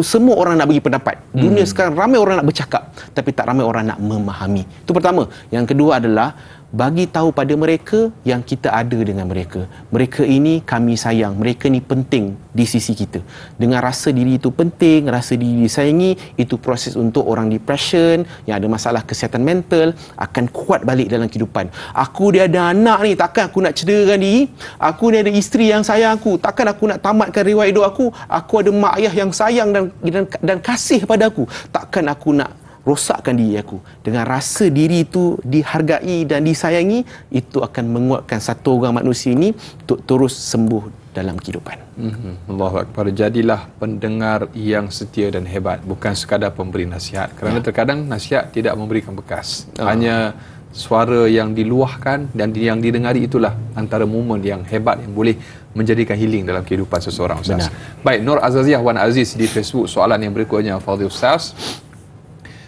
semua orang nak bagi pendapat. Dunia hmm. sekarang ramai orang nak bercakap tapi tak ramai orang nak memahami. Itu pertama. Yang kedua adalah bagi tahu pada mereka yang kita ada dengan mereka. Mereka ini kami sayang, mereka ni penting di sisi kita. Dengan rasa diri itu penting, rasa diri disayangi, itu proses untuk orang depression yang ada masalah kesihatan mental akan kuat balik dalam kehidupan. Aku dia ada anak ni, takkan aku nak cederakan diri? Aku ni ada isteri yang sayang aku, takkan aku nak tamatkan riwayat hidup aku? Aku ada mak ayah yang sayang dan dan, dan kasih pada aku. Takkan aku nak rosakkan diri aku dengan rasa diri itu dihargai dan disayangi itu akan menguatkan satu orang manusia ini untuk terus sembuh dalam kehidupan. Mm-hmm. Allahu akbar. Jadilah pendengar yang setia dan hebat, bukan sekadar pemberi nasihat. Kerana ya. terkadang nasihat tidak memberikan bekas. Oh. Hanya suara yang diluahkan dan yang didengari itulah antara momen yang hebat yang boleh menjadikan healing dalam kehidupan seseorang Ustaz. Benar. Baik, Nur Azaziah Wan Aziz di Facebook soalan yang berikutnya Fadil Ustaz.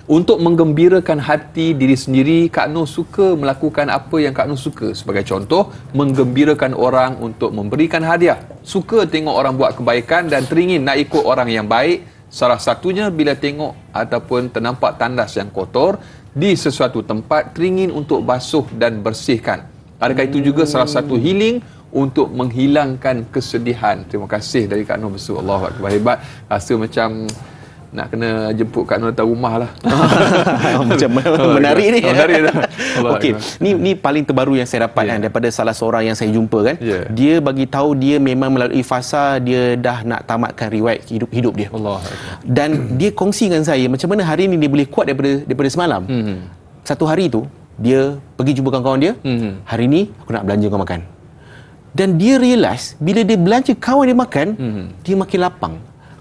Untuk menggembirakan hati diri sendiri, Kak Noh suka melakukan apa yang Kak Noh suka. Sebagai contoh, menggembirakan orang untuk memberikan hadiah. Suka tengok orang buat kebaikan dan teringin nak ikut orang yang baik. Salah satunya bila tengok ataupun ternampak tandas yang kotor di sesuatu tempat, teringin untuk basuh dan bersihkan. Adakah hmm. itu juga salah satu hmm. healing untuk menghilangkan kesedihan? Terima kasih dari Kak Noh. Bersuluh Allah. Hebat. Rasa macam nak kena jemput kat nota rumah lah. *laughs* Ah, macam *laughs* oh, menarik ni. *laughs* Menarik dah. Okey, ni ni paling terbaru yang saya dapat kan, yeah. kan daripada salah seorang yang saya jumpa kan. Yeah. Dia bagi tahu dia memang melalui fasa dia dah nak tamatkan riwayat hidup hidup dia. Allah. Dan *clears throat* dia kongsi dengan saya macam mana hari ni dia boleh kuat daripada daripada semalam. Hmm. Satu hari tu dia pergi jumpa kawan-kawan dia. Hmm. Hari ni aku nak belanja kau makan. Dan dia realise bila dia belanja kawan dia makan, hmm. dia makin lapang.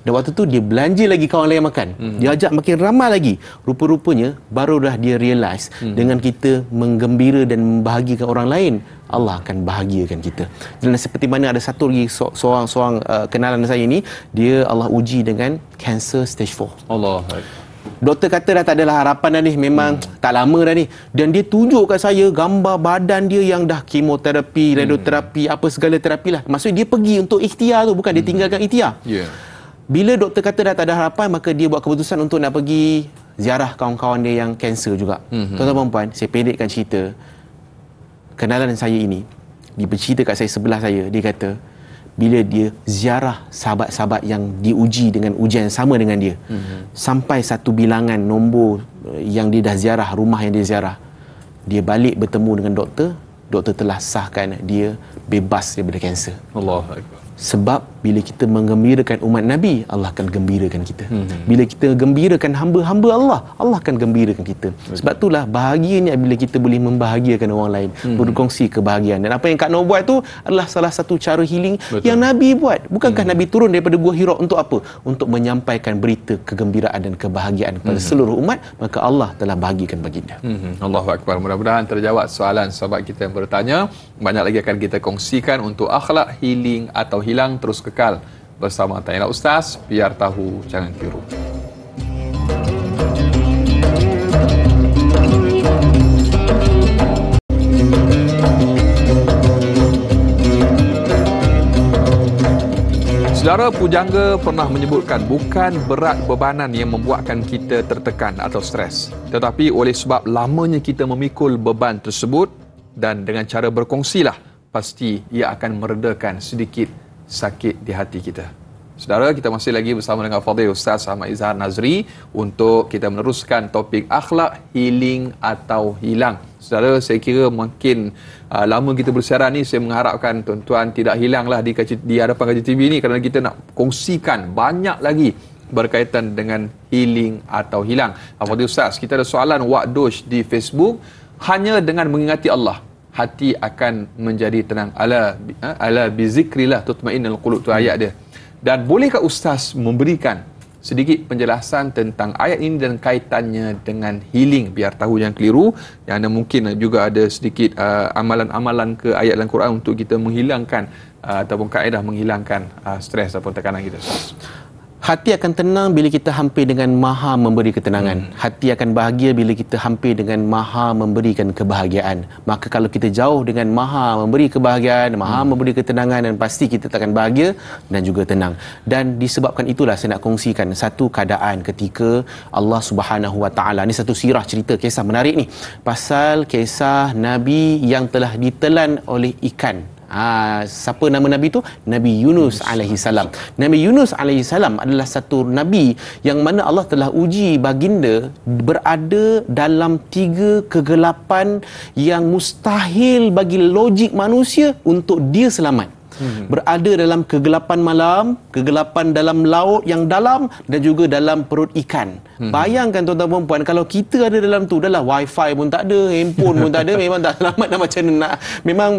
Dan waktu tu dia belanja lagi kawan lain makan. Mm-hmm. Dia ajak makin ramai lagi. Rupa-rupanya dah dia realise mm-hmm. dengan kita menggembira dan membahagiakan orang lain, Allah akan bahagiakan kita. Dan seperti mana ada satu lagi seorang-seorang uh, kenalan saya ni, dia Allah uji dengan cancer stage 4. Allah. Doktor kata dah tak adalah harapan dah ni Memang hmm. tak lama dah ni Dan dia tunjukkan saya gambar badan dia Yang dah kemoterapi, hmm. radioterapi hmm. Apa segala terapi lah Maksudnya dia pergi untuk ikhtiar tu Bukan hmm. dia tinggalkan ikhtiar yeah. Bila doktor kata dah tak ada harapan, maka dia buat keputusan untuk nak pergi ziarah kawan-kawan dia yang kanser juga. Mm-hmm. Tuan-tuan perempuan, saya pendekkan cerita. Kenalan saya ini, dia bercerita kat saya sebelah saya, dia kata, bila dia ziarah sahabat-sahabat yang diuji dengan ujian yang sama dengan dia, mm-hmm. sampai satu bilangan nombor yang dia dah ziarah, rumah yang dia ziarah, dia balik bertemu dengan doktor, doktor telah sahkan dia bebas daripada kanser. Allah Akbar sebab bila kita menggembirakan umat Nabi Allah akan gembirakan kita hmm. bila kita gembirakan hamba-hamba Allah Allah akan gembirakan kita okay. sebab itulah bahagianya bila kita boleh membahagiakan orang lain hmm. berkongsi kebahagiaan dan apa yang Kak Noor buat tu adalah salah satu cara healing Betul. yang Nabi buat bukankah hmm. Nabi turun daripada Gua Hira untuk apa? untuk menyampaikan berita kegembiraan dan kebahagiaan kepada hmm. seluruh umat maka Allah telah bahagikan baginda hmm. Allahu Akbar mudah-mudahan terjawab soalan sahabat kita yang bertanya banyak lagi akan kita kongsikan untuk akhlak healing atau hilang terus kekal bersama Tanya Ustaz biar tahu jangan tiru. Saudara Pujangga pernah menyebutkan bukan berat bebanan yang membuatkan kita tertekan atau stres. Tetapi oleh sebab lamanya kita memikul beban tersebut dan dengan cara berkongsilah pasti ia akan meredakan sedikit sakit di hati kita. Saudara, kita masih lagi bersama dengan Fadil Ustaz sama Izhar Nazri untuk kita meneruskan topik akhlak healing atau hilang. Saudara, saya kira mungkin uh, lama kita bersiaran ni, saya mengharapkan tuan-tuan tidak hilanglah di, kaji, di hadapan kaji TV ni kerana kita nak kongsikan banyak lagi berkaitan dengan healing atau hilang. Fadil Ustaz, kita ada soalan Wakdosh di Facebook hanya dengan mengingati Allah hati akan menjadi tenang ala ha? ala bizikrillah tutmainnal qulub tu ayat dia dan bolehkah ustaz memberikan sedikit penjelasan tentang ayat ini dan kaitannya dengan healing biar tahu yang keliru yang ada mungkin juga ada sedikit uh, amalan-amalan ke ayat dalam Quran untuk kita menghilangkan uh, ataupun kaedah menghilangkan uh, stres ataupun tekanan kita Hati akan tenang bila kita hampir dengan Maha memberi ketenangan. Hmm. Hati akan bahagia bila kita hampir dengan Maha memberikan kebahagiaan. Maka kalau kita jauh dengan Maha memberi kebahagiaan, Maha hmm. memberi ketenangan dan pasti kita takkan bahagia dan juga tenang. Dan disebabkan itulah saya nak kongsikan satu keadaan ketika Allah Subhanahu Wa Taala ni satu sirah cerita kisah menarik ni pasal kisah Nabi yang telah ditelan oleh ikan uh, siapa nama nabi tu nabi Yunus alaihi salam nabi Yunus alaihi salam adalah satu nabi yang mana Allah telah uji baginda berada dalam tiga kegelapan yang mustahil bagi logik manusia untuk dia selamat hmm. berada dalam kegelapan malam, kegelapan dalam laut yang dalam dan juga dalam perut ikan. Hmm. Bayangkan tuan-tuan perempuan kalau kita ada dalam tu dah wifi pun tak ada, handphone pun tak ada, *laughs* memang tak selamat dah macam mana nak. Memang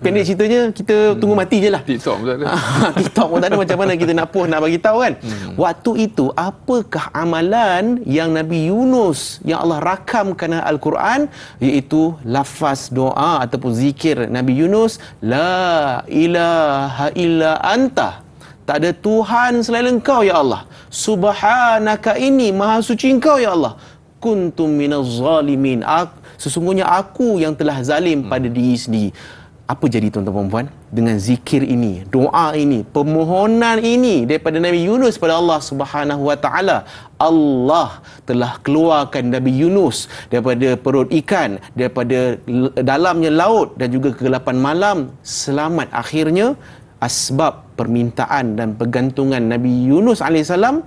pendek mhm. ceritanya kita hmm. tunggu mati je lah. TikTok pun tak ada. *laughs* TikTok pun tak ada macam mana kita nak puh nak bagi tahu kan. Hmm. Waktu itu apakah amalan yang Nabi Yunus yang Allah rakamkan dalam Al-Quran iaitu lafaz doa ataupun zikir Nabi Yunus la ilah ilaha illa anta tak ada tuhan selain engkau ya Allah subhanaka ini maha suci engkau ya Allah kuntum minaz zalimin sesungguhnya aku yang telah zalim pada diri sendiri apa jadi tuan-tuan perempuan dengan zikir ini doa ini permohonan ini daripada Nabi Yunus kepada Allah Subhanahu wa taala Allah telah keluarkan Nabi Yunus daripada perut ikan daripada dalamnya laut dan juga kegelapan malam selamat akhirnya asbab permintaan dan pergantungan Nabi Yunus alaihissalam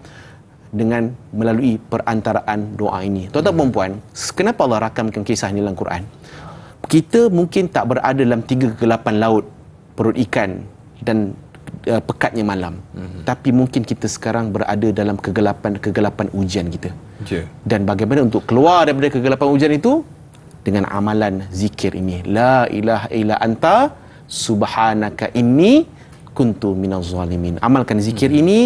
dengan melalui perantaraan doa ini. Tuan-tuan dan kenapa Allah rakamkan kisah ini dalam Quran? kita mungkin tak berada dalam tiga kegelapan laut perut ikan dan uh, pekatnya malam mm-hmm. tapi mungkin kita sekarang berada dalam kegelapan-kegelapan ujian kita yeah. dan bagaimana untuk keluar daripada kegelapan ujian itu dengan amalan zikir ini la ilaha illa anta subhanaka inni kuntu minaz zalimin amalkan zikir mm-hmm. ini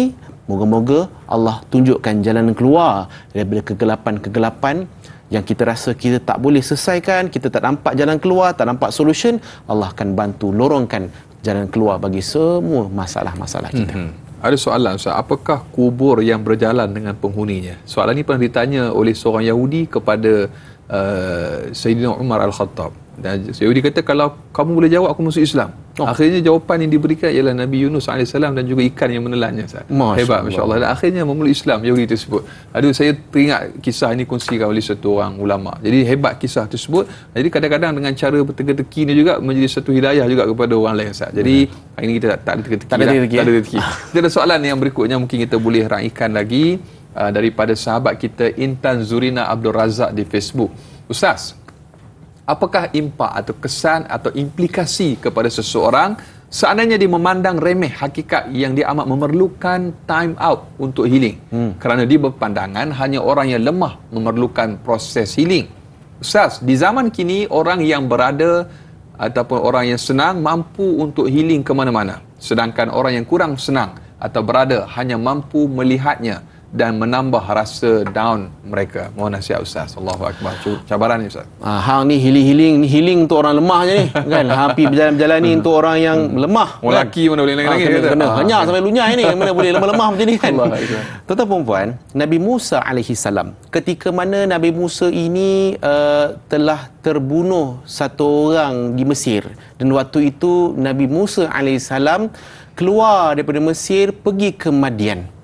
moga-moga Allah tunjukkan jalan keluar daripada kegelapan-kegelapan yang kita rasa kita tak boleh selesaikan, kita tak nampak jalan keluar, tak nampak solution, Allah akan bantu lorongkan jalan keluar bagi semua masalah-masalah kita. Hmm. Ada soalan Ustaz, apakah kubur yang berjalan dengan penghuninya? Soalan ini pernah ditanya oleh seorang Yahudi kepada uh, Sayyidina Umar Al-Khattab. Dan Yahudi kata kalau kamu boleh jawab aku masuk Islam. Oh. Akhirnya jawapan yang diberikan ialah Nabi Yunus AS dan juga ikan yang menelannya. Masya Hebat Masya Allah. Dan akhirnya memeluk Islam Yahudi tersebut. Aduh saya teringat kisah ini kongsikan oleh satu orang ulama. Jadi hebat kisah tersebut. Jadi kadang-kadang dengan cara teka-teki ini juga menjadi satu hidayah juga kepada orang lain. Sah. Jadi hmm. hari ini kita tak, tak ada teka-teki. Tak ada lah. teka-teki. Tak ada eh? teka *laughs* kita ada soalan yang berikutnya mungkin kita boleh raikan lagi uh, daripada sahabat kita Intan Zurina Abdul Razak di Facebook. Ustaz, apakah impak atau kesan atau implikasi kepada seseorang seandainya dia memandang remeh hakikat yang dia amat memerlukan time out untuk healing hmm. kerana dia berpandangan hanya orang yang lemah memerlukan proses healing Ustaz, di zaman kini orang yang berada ataupun orang yang senang mampu untuk healing ke mana-mana sedangkan orang yang kurang senang atau berada hanya mampu melihatnya dan menambah rasa down mereka. Mohon nasihat Ustaz. Allahu Akbar. Cabaran ni Ustaz. Ha, hang ni healing-healing. Ni healing untuk orang lemah je ni. Kan? Hang berjalan-berjalan ni hmm. untuk orang yang hmm. lemah. Orang kan? lelaki mana boleh lagi-lagi. Ah, ha, kena, kena. Ha, ah. Hanya ha. sampai lunyai ni. Mana boleh lemah-lemah macam ni kan. Tuan-tuan perempuan, Nabi Musa AS. Ketika mana Nabi Musa ini uh, telah terbunuh satu orang di Mesir. Dan waktu itu Nabi Musa AS keluar daripada Mesir pergi ke Madian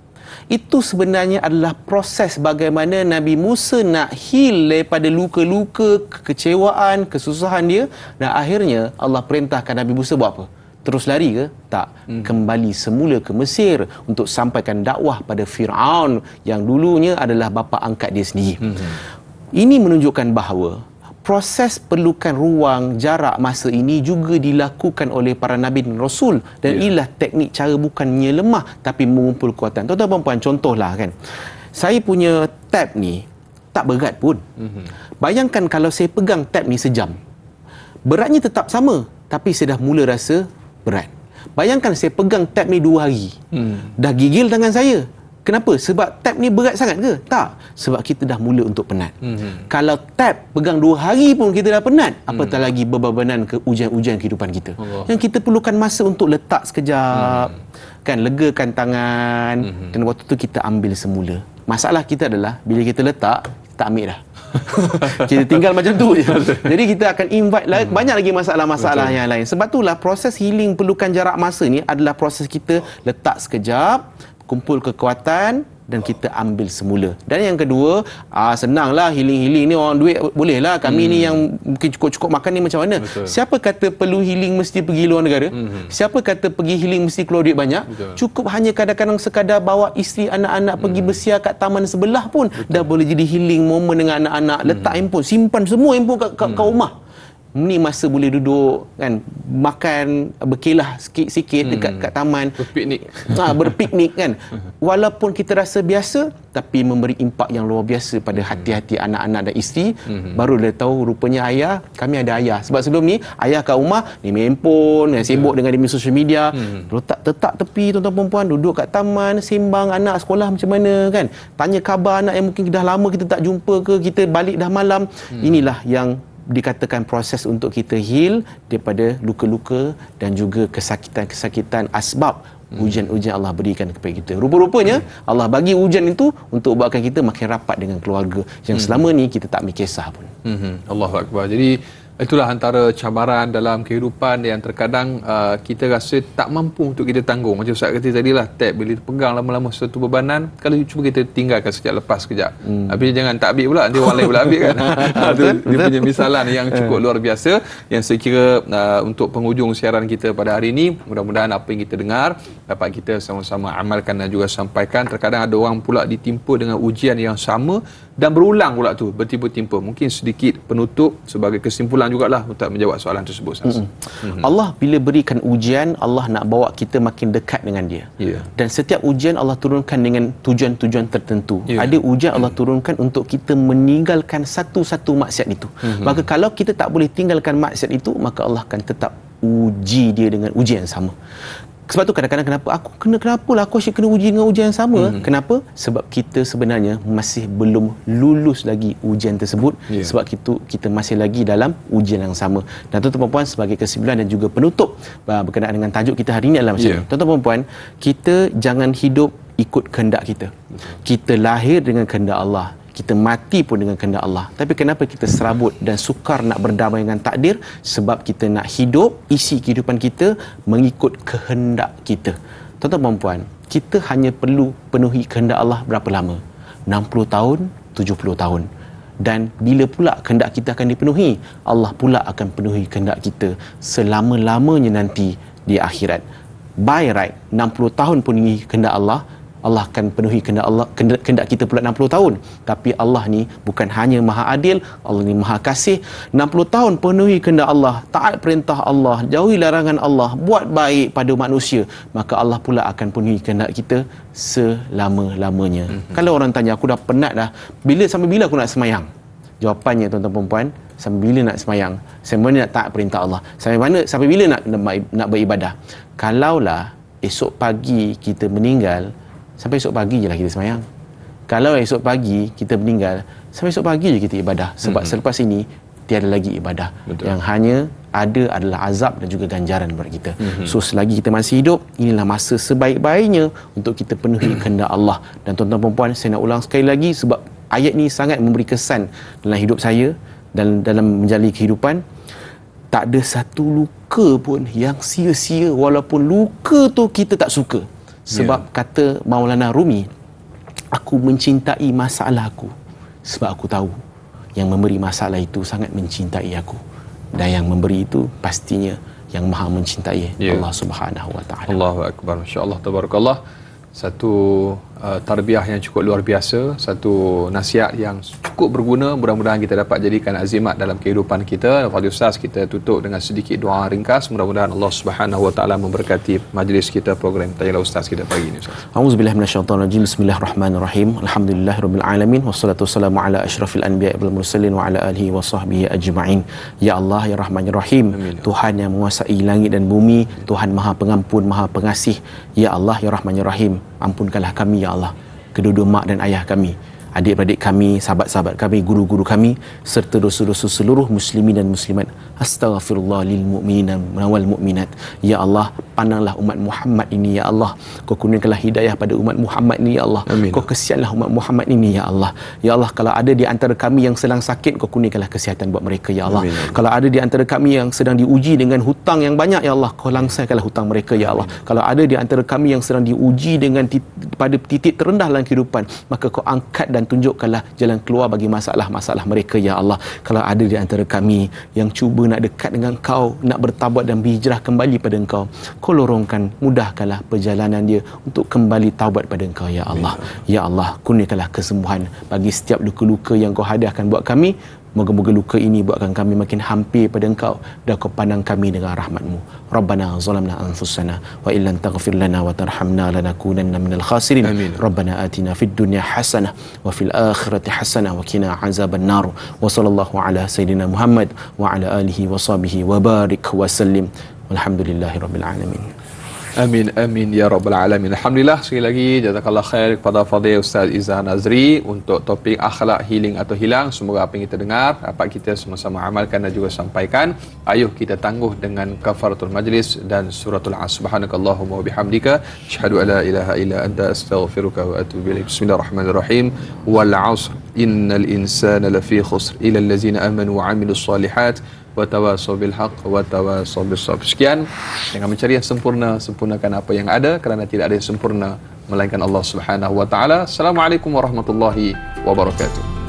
itu sebenarnya adalah proses bagaimana Nabi Musa nak heal daripada luka-luka, kekecewaan, kesusahan dia dan akhirnya Allah perintahkan Nabi Musa buat apa? Terus lari ke? Tak. Hmm. Kembali semula ke Mesir untuk sampaikan dakwah pada Firaun yang dulunya adalah bapa angkat dia sendiri. Hmm. Ini menunjukkan bahawa proses perlukan ruang jarak masa ini juga dilakukan oleh para nabi dan rasul dan yeah. ialah teknik cara bukannya lemah tapi mengumpul kekuatan. Tuan-tuan puan-puan contohlah kan. Saya punya tab ni tak berat pun. Mm-hmm. Bayangkan kalau saya pegang tab ni sejam. Beratnya tetap sama tapi saya dah mula rasa berat. Bayangkan saya pegang tab ni dua hari. Mm. Dah gigil tangan saya. Kenapa? Sebab tap ni berat sangat ke? Tak. Sebab kita dah mula untuk penat. Hmm. Kalau tap pegang dua hari pun kita dah penat, apatah mhm. hmm. lagi bebebanan ke ujian-ujian kehidupan kita. Allah. Yang kita perlukan masa untuk letak sekejap. Hmm. Kan, legakan tangan. Hmm. Dan waktu tu kita ambil semula. Masalah kita adalah, bila kita letak, tak ambil dah. *laughs* kita tinggal macam tu je. Jadi kita akan invite lagi, hmm. banyak lagi masalah-masalah yang lain. Sebab itulah proses healing perlukan jarak masa ni adalah proses kita letak sekejap, kumpul kekuatan dan kita ambil semula. Dan yang kedua, ah senanglah healing-healing ni orang duit boleh lah. Kami hmm. ni yang mungkin cukup-cukup makan ni macam mana? Betul. Siapa kata perlu healing mesti pergi luar negara? Hmm. Siapa kata pergi healing mesti keluar duit banyak? Betul. Cukup hanya kadang-kadang sekadar bawa isteri anak-anak pergi hmm. bersiar kat taman sebelah pun Betul. dah boleh jadi healing moment dengan anak-anak. Letak hmm. handphone, simpan semua handphone kat kat, hmm. kat rumah ni masa boleh duduk kan makan berkelah sikit-sikit dekat hmm. taman berpiknik *laughs* ha, berpiknik kan *laughs* walaupun kita rasa biasa tapi memberi impak yang luar biasa pada hmm. hati-hati anak-anak dan isteri hmm. baru dia tahu rupanya ayah kami ada ayah sebab sebelum ni ayah kat rumah ni main handphone hmm. dengan dia social media hmm. letak tetap tepi tuan-tuan perempuan duduk kat taman sembang anak sekolah macam mana kan tanya khabar anak yang mungkin dah lama kita tak jumpa ke kita balik dah malam hmm. inilah yang dikatakan proses untuk kita heal daripada luka-luka dan juga kesakitan-kesakitan asbab hmm. ujian-ujian Allah berikan kepada kita. Rupa-rupanya hmm. Allah bagi ujian itu untuk buatkan kita makin rapat dengan keluarga yang hmm. selama ni kita tak mikir sah pun. Hmm. hmm. Allahuakbar. Jadi Itulah antara cabaran dalam kehidupan yang terkadang uh, kita rasa tak mampu untuk kita tanggung. Macam Ustaz kata tadi lah, tak bila pegang lama-lama satu bebanan, kalau cuba kita tinggalkan sekejap, lepas sekejap. Hmm. Habis jangan tak ambil pula, nanti orang lain pula ambil kan. *laughs* Ha, dia, dia punya misalan yang eh. cukup luar biasa yang saya kira uh, untuk penghujung siaran kita pada hari ini, mudah-mudahan apa yang kita dengar dapat kita sama-sama amalkan dan juga sampaikan. Terkadang ada orang pula ditimpa dengan ujian yang sama dan berulang pula tu bertimpa-timpa mungkin sedikit penutup sebagai kesimpulan jugalah untuk menjawab soalan tersebut mm-hmm. Mm-hmm. Allah bila berikan ujian Allah nak bawa kita makin dekat dengan dia yeah. dan setiap ujian Allah turunkan dengan tujuan-tujuan tertentu yeah. ada ujian Allah mm-hmm. turunkan untuk kita meninggalkan satu-satu maksiat itu mm-hmm. maka kalau kita tak boleh tinggalkan maksiat itu maka Allah akan tetap uji dia dengan ujian sama sebab tu kadang-kadang kenapa aku kena kenapa lah aku asyik kena uji dengan ujian yang sama hmm. kenapa sebab kita sebenarnya masih belum lulus lagi ujian tersebut yeah. sebab itu kita masih lagi dalam ujian yang sama dan tuan-tuan puan sebagai kesimpulan dan juga penutup ah, berkenaan dengan tajuk kita hari ini adalah macam yeah. tuan-tuan puan kita jangan hidup ikut kehendak kita kita lahir dengan kehendak Allah kita mati pun dengan kehendak Allah tapi kenapa kita serabut dan sukar nak berdamai dengan takdir sebab kita nak hidup isi kehidupan kita mengikut kehendak kita tuan-tuan perempuan kita hanya perlu penuhi kehendak Allah berapa lama 60 tahun 70 tahun dan bila pula kehendak kita akan dipenuhi Allah pula akan penuhi kehendak kita selama-lamanya nanti di akhirat by right 60 tahun pun ini kehendak Allah Allah akan penuhi kehendak Allah kehendak kita pula 60 tahun tapi Allah ni bukan hanya maha adil Allah ni maha kasih 60 tahun penuhi kehendak Allah taat perintah Allah jauhi larangan Allah buat baik pada manusia maka Allah pula akan penuhi kehendak kita selama-lamanya mm-hmm. kalau orang tanya aku dah penat dah bila sampai bila aku nak semayang jawapannya tuan-tuan perempuan sampai bila nak semayang sampai mana nak taat perintah Allah sampai mana sampai bila nak nak beribadah kalaulah esok pagi kita meninggal sampai esok pagi je lah kita semayang kalau esok pagi kita meninggal sampai esok pagi je kita ibadah sebab mm-hmm. selepas ini tiada lagi ibadah Betul. yang hanya ada adalah azab dan juga ganjaran bagi kita mm-hmm. so selagi kita masih hidup inilah masa sebaik-baiknya untuk kita penuhi *clears throat* kehendak Allah dan tuan-tuan perempuan saya nak ulang sekali lagi sebab ayat ni sangat memberi kesan dalam hidup saya dan dalam menjalani kehidupan tak ada satu luka pun yang sia-sia walaupun luka tu kita tak suka sebab yeah. kata Maulana Rumi aku mencintai masalah aku sebab aku tahu yang memberi masalah itu sangat mencintai aku dan yang memberi itu pastinya yang maha mencintai yeah. Allah Subhanahu wa taala. Allahu akbar. Masya-Allah tabarakallah. Satu uh, tarbiah yang cukup luar biasa, satu nasihat yang cukup berguna. Mudah-mudahan kita dapat jadikan azimat dalam kehidupan kita. Fadil Ustaz, kita tutup dengan sedikit doa ringkas. Mudah-mudahan Allah Subhanahu Wa Taala memberkati majlis kita program tanya ustaz kita pagi ini ustaz. Auzubillahi minasyaitonirrajim. Bismillahirrahmanirrahim. Alhamdulillahirabbil wassalatu wassalamu ala asyrafil anbiya'i wal mursalin wa ala alihi wasahbihi ajma'in. Ya Allah ya Rahman ya Rahim, ya Tuhan yang menguasai langit dan bumi, Tuhan Maha Pengampun, Maha Pengasih. Ya Allah ya Rahman ya Rahim, ampunkanlah kami ya Allah kedua-dua mak dan ayah kami adik adik kami, sahabat-sahabat kami, guru-guru kami serta dosa-dosa seluruh muslimin dan muslimat. Astaghfirullah lil mu'minin wal mu'minat. Ya Allah, pandanglah umat Muhammad ini ya Allah. Kau kurniakanlah hidayah pada umat Muhammad ini ya Allah. Amin. Kau kesianlah umat Muhammad ini ya Allah. Ya Allah, kalau ada di antara kami yang sedang sakit, kau kurniakanlah kesihatan buat mereka ya Allah. Amin. Kalau ada di antara kami yang sedang diuji dengan hutang yang banyak ya Allah, kau langsaikanlah hutang mereka ya Allah. Amin. Kalau ada di antara kami yang sedang diuji dengan tit- pada titik terendah dalam kehidupan, maka kau angkat dan dan tunjukkanlah jalan keluar bagi masalah-masalah mereka ya Allah kalau ada di antara kami yang cuba nak dekat dengan kau nak bertawad dan berhijrah kembali pada engkau kau lorongkan mudahkanlah perjalanan dia untuk kembali taubat pada engkau ya Allah ya Allah kurniakanlah kesembuhan bagi setiap luka-luka yang kau hadiahkan buat kami Moga-moga luka ini buatkan kami makin hampir pada engkau dan kau pandang kami dengan rahmatmu. Rabbana zolamna anfusana wa illan taghfir lana wa tarhamna lanakunanna minal khasirin. Amin. Rabbana atina fid dunya hasanah wa fil akhirati hasanah wa kina azaban nar. Wa sallallahu ala sayyidina Muhammad wa ala alihi wa sahbihi wa barik wa sallim. Walhamdulillahi rabbil alamin. Amin, amin ya rabbal alamin. Alhamdulillah sekali lagi jazakallah khair kepada Fadil Ustaz Izzah Nazri untuk topik akhlak healing atau hilang. Semoga apa yang kita dengar apa kita sama-sama amalkan dan juga sampaikan. Ayuh kita tangguh dengan kafaratul majlis dan suratul as. Subhanakallahumma wa bihamdika asyhadu alla ilaha illa anta astaghfiruka wa atubu ilaik. Bismillahirrahmanirrahim. Walasr. 'asr innal insana lafi khusr illa allazina amanu wa 'amilus salihati watawasaw bil haq watawasaw bis sabr sekian dengan mencari yang sempurna sempurnakan apa yang ada kerana tidak ada yang sempurna melainkan Allah Subhanahu wa taala assalamualaikum warahmatullahi wabarakatuh